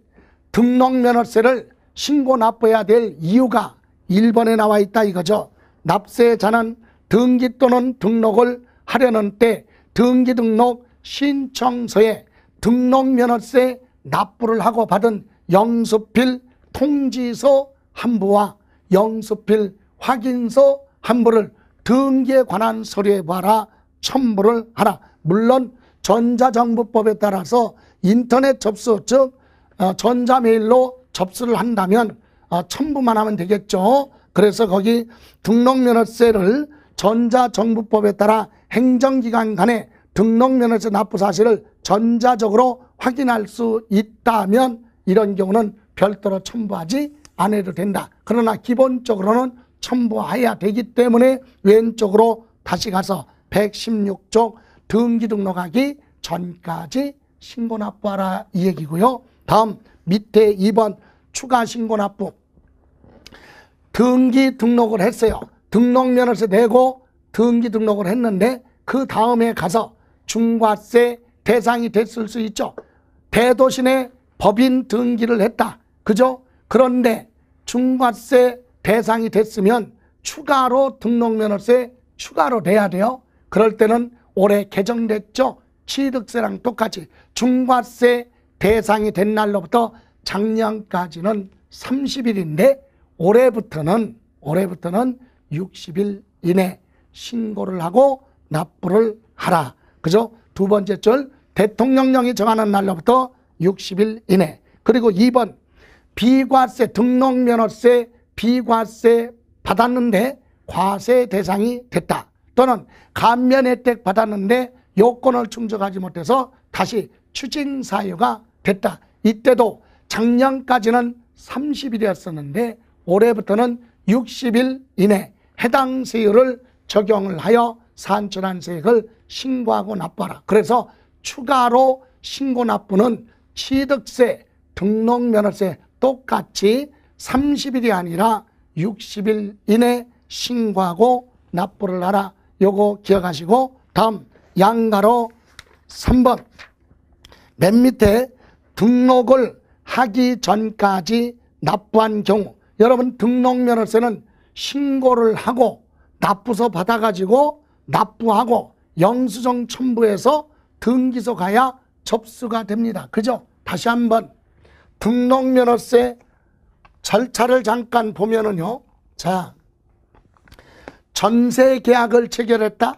등록면허세를 신고 납부해야 될 이유가 1번에 나와 있다 이거죠. 납세자는 등기 또는 등록을 하려는 때 등기 등록 신청서에 등록면허세 납부를 하고 받은 영수필 통지서 한부와 영수필 확인서 한부를 등기에 관한 서류에 봐라 첨부를 하라. 물론 전자정보법에 따라서 인터넷 접수 즉 어, 전자메일로 접수를 한다면 어, 첨부만 하면 되겠죠. 그래서 거기 등록면허세를 전자정보법에 따라 행정기관 간에 등록면허세 납부 사실을 전자적으로 확인할 수 있다면 이런 경우는 별도로 첨부하지 않아도 된다. 그러나 기본적으로는 첨부해야 되기 때문에 왼쪽으로 다시 가서 116쪽 등기 등록하기 전까지 신고 납부하라 이 얘기고요. 다음 밑에 2번 추가 신고 납부 등기 등록을 했어요. 등록면허세 내고 등기 등록을 했는데 그 다음에 가서 중과세 대상이 됐을 수 있죠. 대도시 내 법인 등기를 했다. 그죠? 그런데 중과세 대상이 됐으면 추가로 등록면허세 추가로 내야 돼요. 그럴 때는 올해 개정됐죠. 취득세랑 똑같이 중과세 대상이 된 날로부터 작년까지는 30일인데 올해부터는 올해부터는 60일 이내 신고를 하고 납부를 하라. 그죠? 두 번째 줄 대통령령이 정하는 날로부터 60일 이내. 그리고 2번 비과세 등록면허세 비과세 받았는데 과세 대상이 됐다. 또는 감면 혜택 받았는데 요건을 충족하지 못해서 다시 추징 사유가 됐다. 이때도 작년까지는 30일이었었는데 올해부터는 60일 이내 해당 세율을 적용을 하여 산출한 세액을 신고하고 납부하라. 그래서 추가로 신고 납부는 취득세, 등록면허세 똑같이 30일이 아니라 60일 이내 신고하고 납부를 하라. 요거 기억하시고 다음 양가로 3번 맨 밑에 등록을 하기 전까지 납부한 경우 여러분 등록면허세는 신고를 하고 납부서 받아가지고 납부하고 영수증 첨부해서 등기소 가야 접수가 됩니다. 그죠? 다시 한번 등록면허세 절차를 잠깐 보면은요. 자, 전세 계약을 체결했다.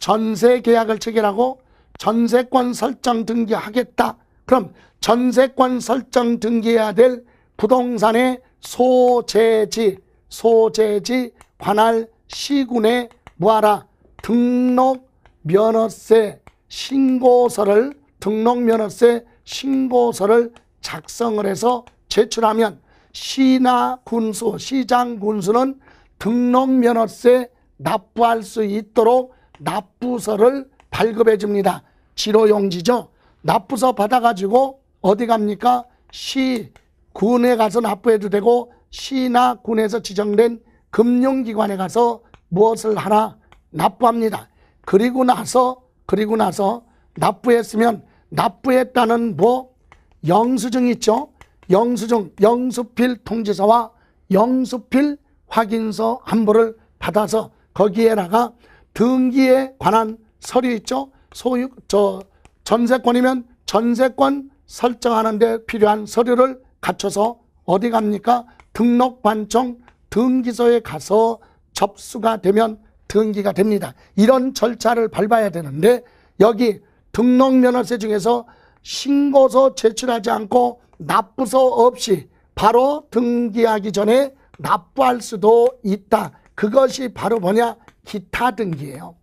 전세 계약을 체결하고 전세권 설정 등기하겠다. 그럼 전세권 설정 등기해야 될 부동산의 소재지, 소재지 관할 시군에 뭐하라 등록 면허세 신고서를 등록 면허세 신고서를 작성을 해서 제출하면 시나 군수, 시장 군수는 등록면허세 납부할 수 있도록 납부서를 발급해 줍니다. 지로용지죠. 납부서 받아가지고 어디 갑니까? 시, 군에 가서 납부해도 되고 시나 군에서 지정된 금융기관에 가서 무엇을 하나 납부합니다. 그리고 나서 그리고 나서 납부했으면 납부했다는 뭐 영수증 있죠? 영수증, 영수필 통지서와 영수필 확인서 한부를 받아서 거기에다가 등기에 관한 서류 있죠. 소유 저 전세권이면 전세권 설정하는 데 필요한 서류를 갖춰서 어디 갑니까? 등록관청 등기소에 가서 접수가 되면 등기가 됩니다. 이런 절차를 밟아야 되는데 여기 등록면허세 중에서 신고서 제출하지 않고 납부서 없이 바로 등기하기 전에 납부할 수도 있다. 그것이 바로 뭐냐? 기타 등기예요.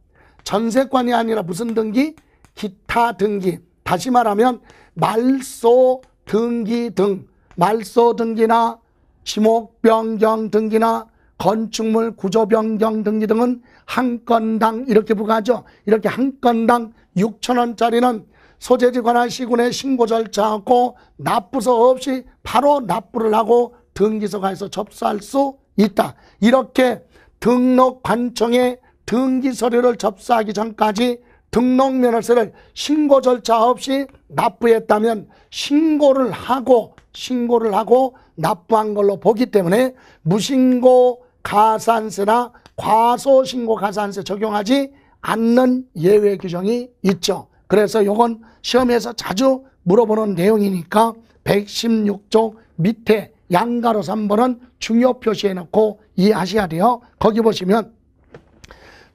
전세권이 아니라 무슨 등기? 기타 등기. 다시 말하면 말소 등기 등 말소 등기나 지목 변경 등기나 건축물 구조 변경 등기 등은 한 건당 이렇게 부과하죠. 이렇게 한 건당 6천 원짜리는 소재지 관할 시군에 신고 절차하고 납부서 없이 바로 납부를 하고 등기소가에서 접수할 수 있다. 이렇게 등록 관청에 등기 서류를 접수하기 전까지 등록 면허세를 신고 절차 없이 납부했다면 신고를 하고 신고를 하고 납부한 걸로 보기 때문에 무신고 가산세나 과소신고 가산세 적용하지 않는 예외 규정이 있죠. 그래서 이건 시험에서 자주 물어보는 내용이니까 116조 밑에 양가로 3번은 중요 표시해놓고 이해하셔야 돼요. 거기 보시면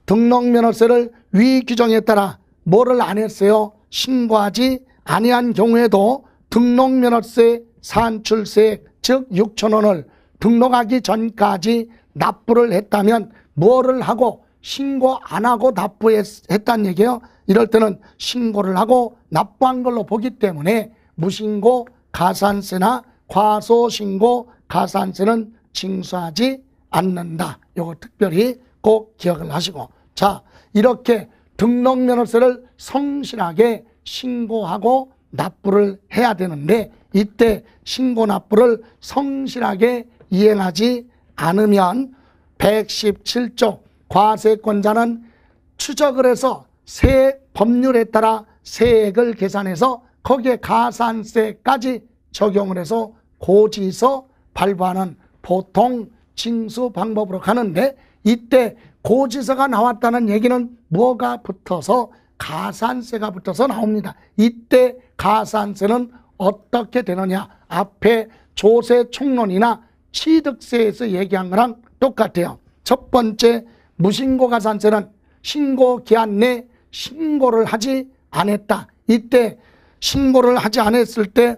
등록면허세를 위 규정에 따라 뭐를 안 했어요? 신고하지 아니한 경우에도 등록면허세 산출세 즉 6천 원을 등록하기 전까지 납부를 했다면 뭐를 하고 신고 안 하고 납부했단 얘기예요. 이럴 때는 신고를 하고 납부한 걸로 보기 때문에 무신고 가산세나 과소 신고 가산세는 징수하지 않는다. 요거 특별히 꼭 기억을 하시고 자 이렇게 등록면허세를 성실하게 신고하고 납부를 해야 되는데 이때 신고 납부를 성실하게 이행하지 않으면 117조 과세권자는 추적을 해서 세 법률에 따라 세액을 계산해서 거기에 가산세까지 적용을 해서 고지서 발부하는 보통 징수 방법으로 가는데 이때 고지서가 나왔다는 얘기는 뭐가 붙어서 가산세가 붙어서 나옵니다. 이때 가산세는 어떻게 되느냐 앞에 조세 총론이나 취득세에서 얘기한 거랑 똑같아요. 첫 번째 무신고 가산세는 신고 기한 내 신고를 하지 않았다. 이때 신고를 하지 않았을 때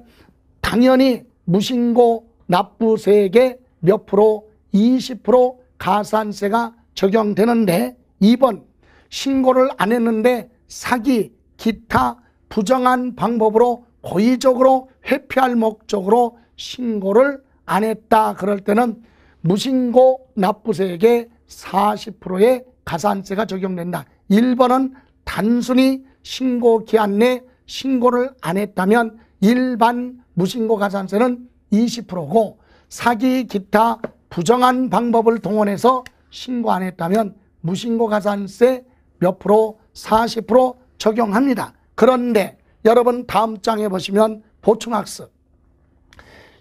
당연히 무신고 납부세액의 몇 프로 20% 가산세가 적용되는데 2번 신고를 안 했는데 사기, 기타, 부정한 방법으로 고의적으로 회피할 목적으로 신고를 안 했다 그럴 때는 무신고 납부세액의 40%의 가산세가 적용된다. 1번은 단순히 신고 기한 내 신고를 안 했다면 일반 무신고 가산세는 20%고 사기 기타 부정한 방법을 동원해서 신고 안 했다면 무신고 가산세 몇 프로 40% 적용합니다. 그런데 여러분 다음 장에 보시면 보충학습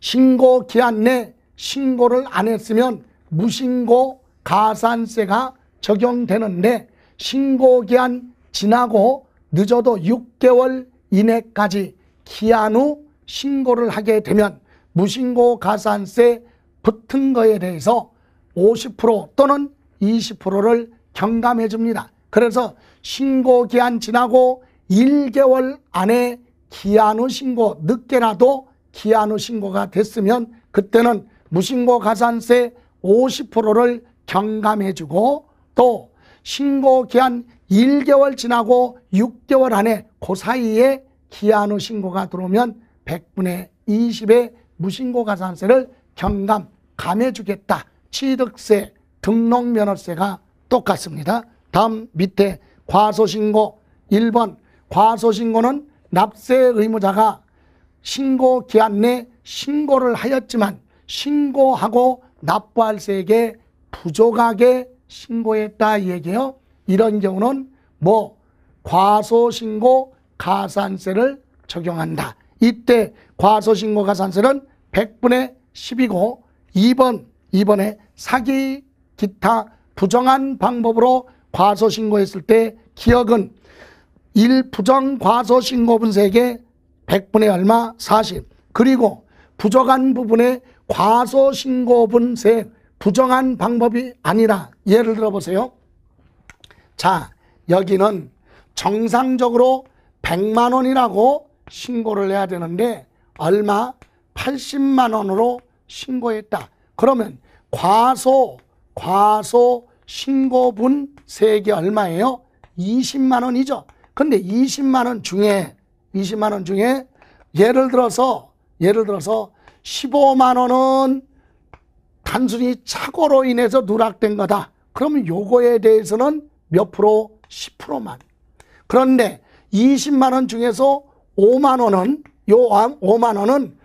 신고 기한 내 신고를 안 했으면 무신고 가산세가 적용되는데 신고 기한 지나고 늦어도 6개월 이내까지 기한 후 신고를 하게 되면 무신고 가산세 붙은 거에 대해서 50% 또는 20%를 경감해 줍니다. 그래서 신고 기한 지나고 1개월 안에 기한 후 신고 늦게라도 기한 후 신고가 됐으면 그때는 무신고 가산세 50%를 경감해 주고 또 신고 기한 1개월 지나고 6개월 안에 그 사이에 기한 후 신고가 들어오면 100분의 20의 무신고 가산세를 경감, 감해주겠다. 취득세, 등록면허세가 똑같습니다. 다음 밑에 과소신고 1번 과소신고는 납세 의무자가 신고 기한 내 신고를 하였지만 신고하고 납부할 세에게 부족하게 신고했다 얘기예요. 이런 경우는 뭐 과소신고 가산세를 적용한다. 이때 과소신고가 산술은 100분의 10이고 2번, 2번에 사기, 기타, 부정한 방법으로 과소신고했을 때 기억은 1. 부정 과소신고 분석에 100분의 얼마? 40. 그리고 부족한 부분에 과소신고 분석, 부정한 방법이 아니라 예를 들어보세요. 자, 여기는 정상적으로 100만 원이라고 신고를 해야 되는데 얼마? 80만 원으로 신고했다. 그러면 과소, 과소 신고분 세개 얼마예요? 20만 원이죠. 근데 20만 원 중에 20만 원 중에 예를 들어서 예를 들어서 15만 원은 단순히 착오로 인해서 누락된 거다. 그러면 요거에 대해서는 몇 프로? 10%만. 그런데 20만 원 중에서 5만 원은 요 5만 원은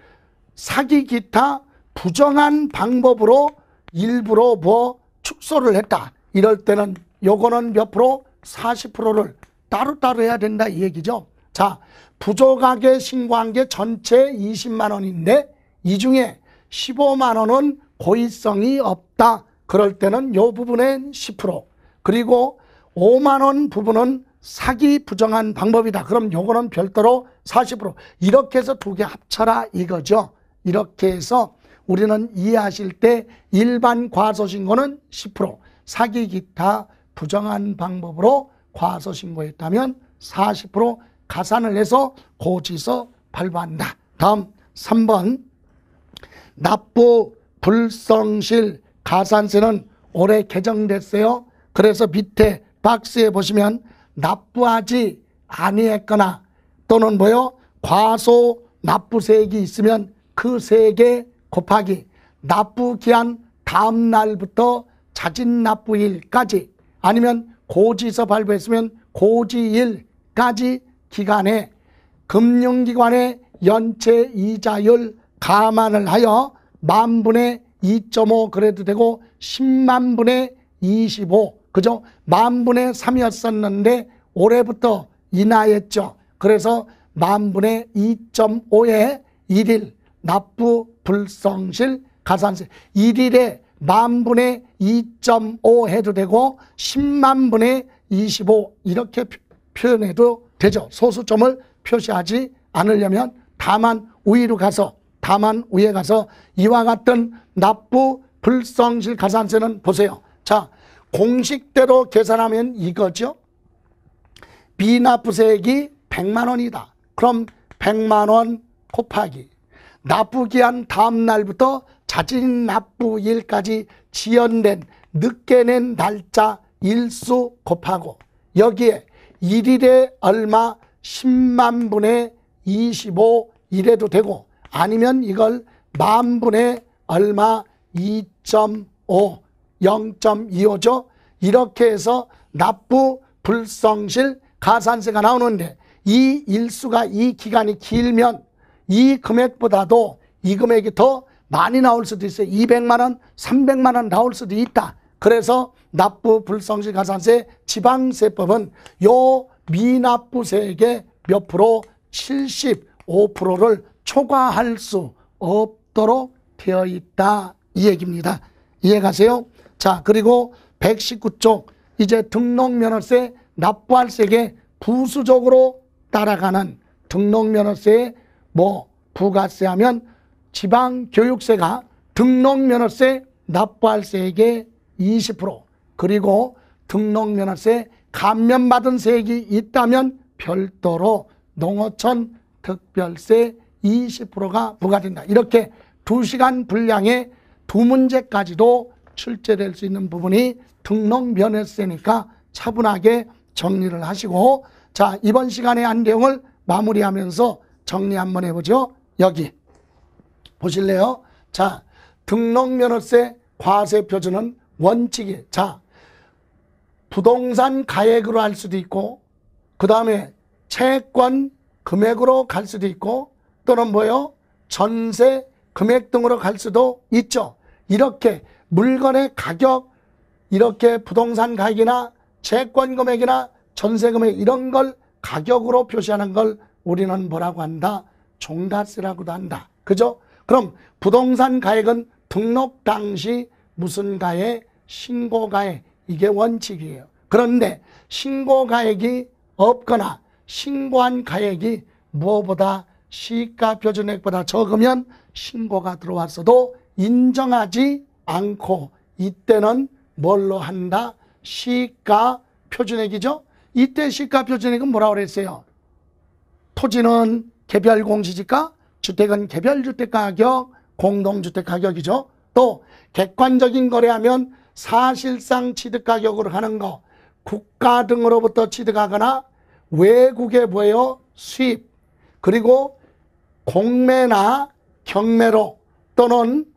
사기 기타 부정한 방법으로 일부러 뭐 축소를 했다. 이럴 때는 요거는 몇 프로? 40%를 따로따로 해야 된다 이 얘기죠. 자, 부족하게 신고한 게 전체 20만 원인데 이 중에 15만 원은 고의성이 없다. 그럴 때는 요 부분엔 10% 그리고 5만 원 부분은 사기 부정한 방법이다. 그럼 요거는 별도로 40% 이렇게 해서 두 개 합쳐라 이거죠. 이렇게 해서 우리는 이해하실 때 일반 과소신고는 10% 사기 기타 부정한 방법으로 과소신고했다면 40% 가산을 해서 고지서 발부한다. 다음 3번 납부 불성실 가산세는 올해 개정됐어요. 그래서 밑에 박스에 보시면 납부하지 아니했거나 또는 뭐요? 과소 납부세액이 있으면 그 세액에 곱하기 납부기한 다음 날부터 자진 납부일까지 아니면 고지서 발부했으면 고지일까지 기간에 금융기관의 연체 이자율 감안을 하여 만분의 2.5 그래도 되고 10만분의 25 그죠? 만분의 3이었었는데 올해부터 인하했죠. 그래서 만분의 2.5에 1일 납부 불성실 가산세 1일에 만분의 2.5 해도 되고 10만분의 25 이렇게 표현해도 되죠. 소수점을 표시하지 않으려면 다만 위로 가서 다만 위에 가서 이와 같은 납부 불성실 가산세는 보세요. 자, 공식대로 계산하면 이거죠. 비납부세액이 100만 원이다. 그럼 100만 원 곱하기 납부기한 다음 날부터 자진 납부일까지 지연된 늦게 낸 날짜 일수 곱하고 여기에 일일에 얼마 10만 분의 25 이래도 되고 아니면 이걸 만 분의 얼마 2.5 0.25조 이렇게 해서 납부 불성실 가산세가 나오는데 이 일수가 이 기간이 길면 이 금액보다도 이 금액이 더 많이 나올 수도 있어요. 200만 원, 300만 원 나올 수도 있다. 그래서 납부 불성실 가산세 지방세법은 요 미납부세액의 몇 프로 75%를 초과할 수 없도록 되어 있다. 이 얘기입니다. 이해 가세요? 자, 그리고 119쪽 이제 등록면허세 납부할세계 부수적으로 따라가는 등록면허세뭐 부가세 하면 지방교육세가 등록면허세 납부할세액의 20% 그리고 등록면허세 감면받은 세액이 있다면 별도로 농어촌 특별세 20%가 부과된다. 이렇게 두시간 분량의 두 문제까지도 출제될 수 있는 부분이 등록 면허세니까 차분하게 정리를 하시고 자 이번 시간의안경을 마무리하면서 정리 한번 해보죠. 여기 보실래요? 자 등록 면허세 과세 표준은 원칙이 자 부동산 가액으로 할 수도 있고 그 다음에 채권 금액으로 갈 수도 있고 또는 뭐요? 전세 금액 등으로 갈 수도 있죠. 이렇게 물건의 가격 이렇게 부동산 가격이나 채권 금액이나 전세 금액 이런 걸 가격으로 표시하는 걸 우리는 뭐라고 한다? 종가세라고도 한다. 그죠? 그럼 부동산 가액은 등록 당시 무슨 가액? 신고 가액. 이게 원칙이에요. 그런데 신고 가액이 없거나 신고한 가액이 무엇보다 시가 표준액보다 적으면 신고가 들어왔어도 인정하지 않고 이때는 뭘로 한다? 시가 표준액이죠. 이때 시가 표준액은 뭐라고 그랬어요? 토지는 개별 공시지가, 주택은 개별 주택 가격, 공동주택 가격이죠. 또 객관적인 거래하면 사실상 취득 가격으로 하는 거, 국가 등으로부터 취득하거나 외국에 보여 수입, 그리고 공매나 경매로 또는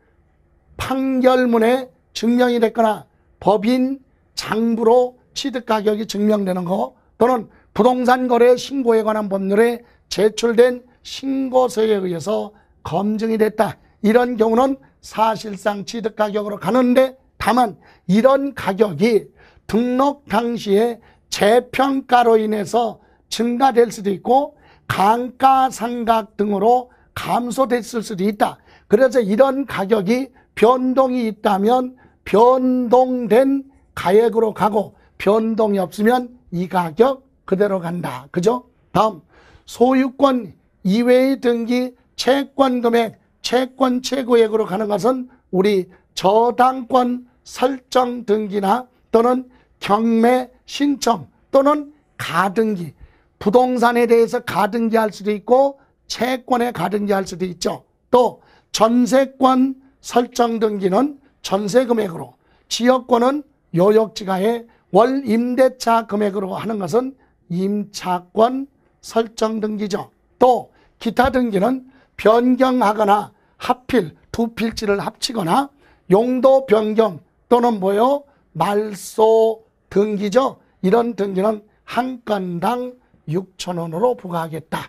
판결문에 증명이 됐거나 법인 장부로 취득가격이 증명되는 것 또는 부동산 거래 신고에 관한 법률에 제출된 신고서에 의해서 검증이 됐다. 이런 경우는 사실상 취득가격으로 가는데 다만 이런 가격이 등록 당시에 재평가로 인해서 증가될 수도 있고 강가상각 등으로 감소됐을 수도 있다. 그래서 이런 가격이 변동이 있다면 변동된 가액으로 가고 변동이 없으면 이 가격 그대로 간다. 그죠? 다음 소유권 이외의 등기 채권 금액 채권 최고액으로 가는 것은 우리 저당권 설정 등기나 또는 경매 신청 또는 가등기 부동산에 대해서 가등기할 수도 있고 채권에 가등기할 수도 있죠. 또 전세권 설정 등기는 전세 금액으로 지역권은 요역지가의 월 임대차 금액으로 하는 것은 임차권 설정 등기죠. 또 기타 등기는 변경하거나 합필두 필지를 합치거나 용도 변경 또는 뭐요? 말소 등기죠. 이런 등기는 한 건당 6천 원으로 부과하겠다.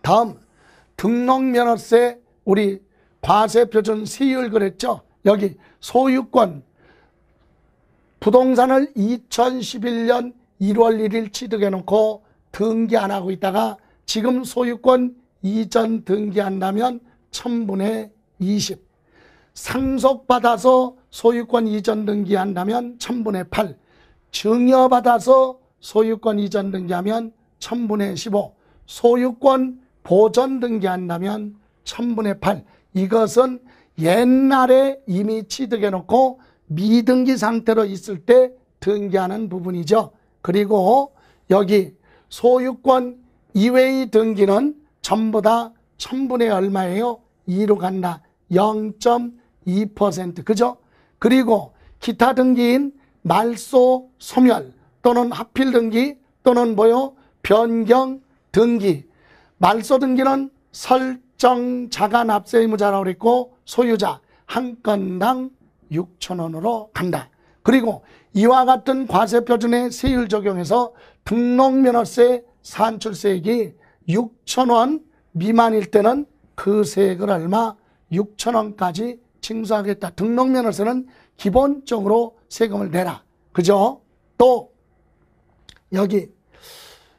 다음 등록면허세 우리 과세표준 세율 그랬죠 여기 소유권 부동산을 2011년 1월 1일 취득해 놓고 등기 안 하고 있다가 지금 소유권 이전 등기한다면 1000분의 20 상속받아서 소유권 이전 등기한다면 1000분의 8 증여받아서 소유권 이전 등기하면 1000분의 15 소유권 보전 등기한다면 1000분의 8 이것은 옛날에 이미 취득해 놓고 미등기 상태로 있을 때 등기하는 부분이죠. 그리고 여기 소유권 이외의 등기는 전부 다 1000분의 얼마예요? 2로 간다. 0.2% 그죠? 그리고 기타 등기인 말소, 소멸 또는 하필 등기 또는 뭐요? 변경 등기 말소 등기는 설정 자가 납세 의무자라고 그랬고 소유자 한 건당 6천 원으로 간다. 그리고 이와 같은 과세 표준의 세율 적용해서 등록 면허세 산출세액이 6천 원 미만일 때는 그 세액을 얼마 6천 원까지 징수하겠다. 등록 면허세는 기본적으로 세금을 내라. 그죠? 또 여기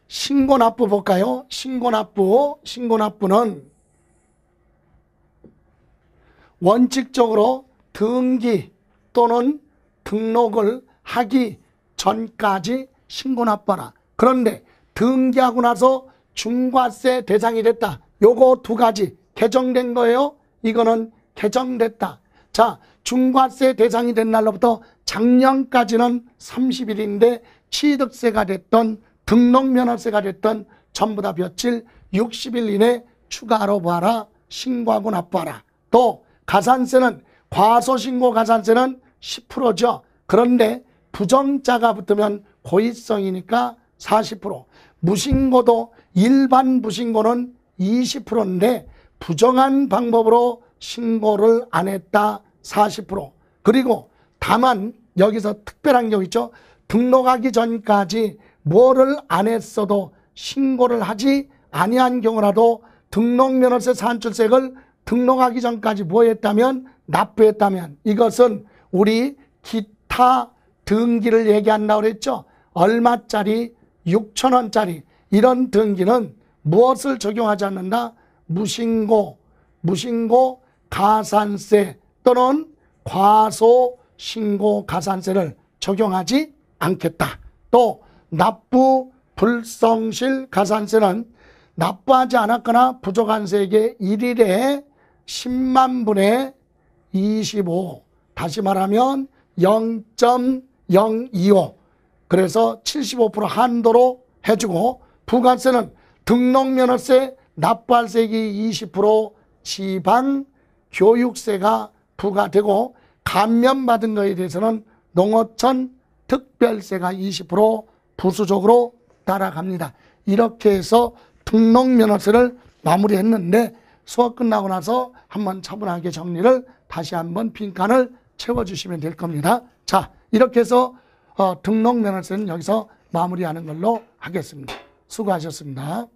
신고 납부 볼까요? 신고 납부, 신고 납부는 원칙적으로 등기 또는 등록을 하기 전까지 신고납봐라. 그런데 등기하고 나서 중과세 대상이 됐다. 요거 두 가지 개정된 거예요. 이거는 개정됐다. 자, 중과세 대상이 된 날로부터 작년까지는 30일인데 취득세가 됐던 등록면허세가 됐던 전부 다 며칠 60일 이내 추가로 봐라. 신고하고 납부하라. 또 가산세는 과소신고 가산세는 10%죠. 그런데 부정자가 붙으면 고의성이니까 40%. 무신고도 일반 무신고는 20%인데 부정한 방법으로 신고를 안 했다 40% 그리고 다만 여기서 특별한 경우 있죠 등록하기 전까지 뭐를 안 했어도 신고를 하지 아니한 경우라도 등록면허세 산출세액을 등록하기 전까지 뭐 했다면 납부했다면 이것은 우리 기타 등기를 얘기한다고 그랬죠. 얼마짜리 6천원짜리 이런 등기는 무엇을 적용하지 않는다? 무신고, 무신고 가산세 또는 과소 신고 가산세를 적용하지 않겠다. 또 납부 불성실 가산세는 납부하지 않았거나 부족한 세액의 1일에 10만 분의 25 다시 말하면 0.025 그래서 75% 한도로 해주고 부가세는 등록면허세, 납발세기20% 지방 교육세가 부과되고 감면받은 것에 대해서는 농어촌 특별세가 20% 부수적으로 따라갑니다. 이렇게 해서 등록면허세를 마무리했는데 수업 끝나고 나서 한번 차분하게 정리를 다시 한번 빈칸을 채워주시면 될 겁니다. 자, 이렇게 해서 어, 등록 면허세는 여기서 마무리하는 걸로 하겠습니다. 수고하셨습니다.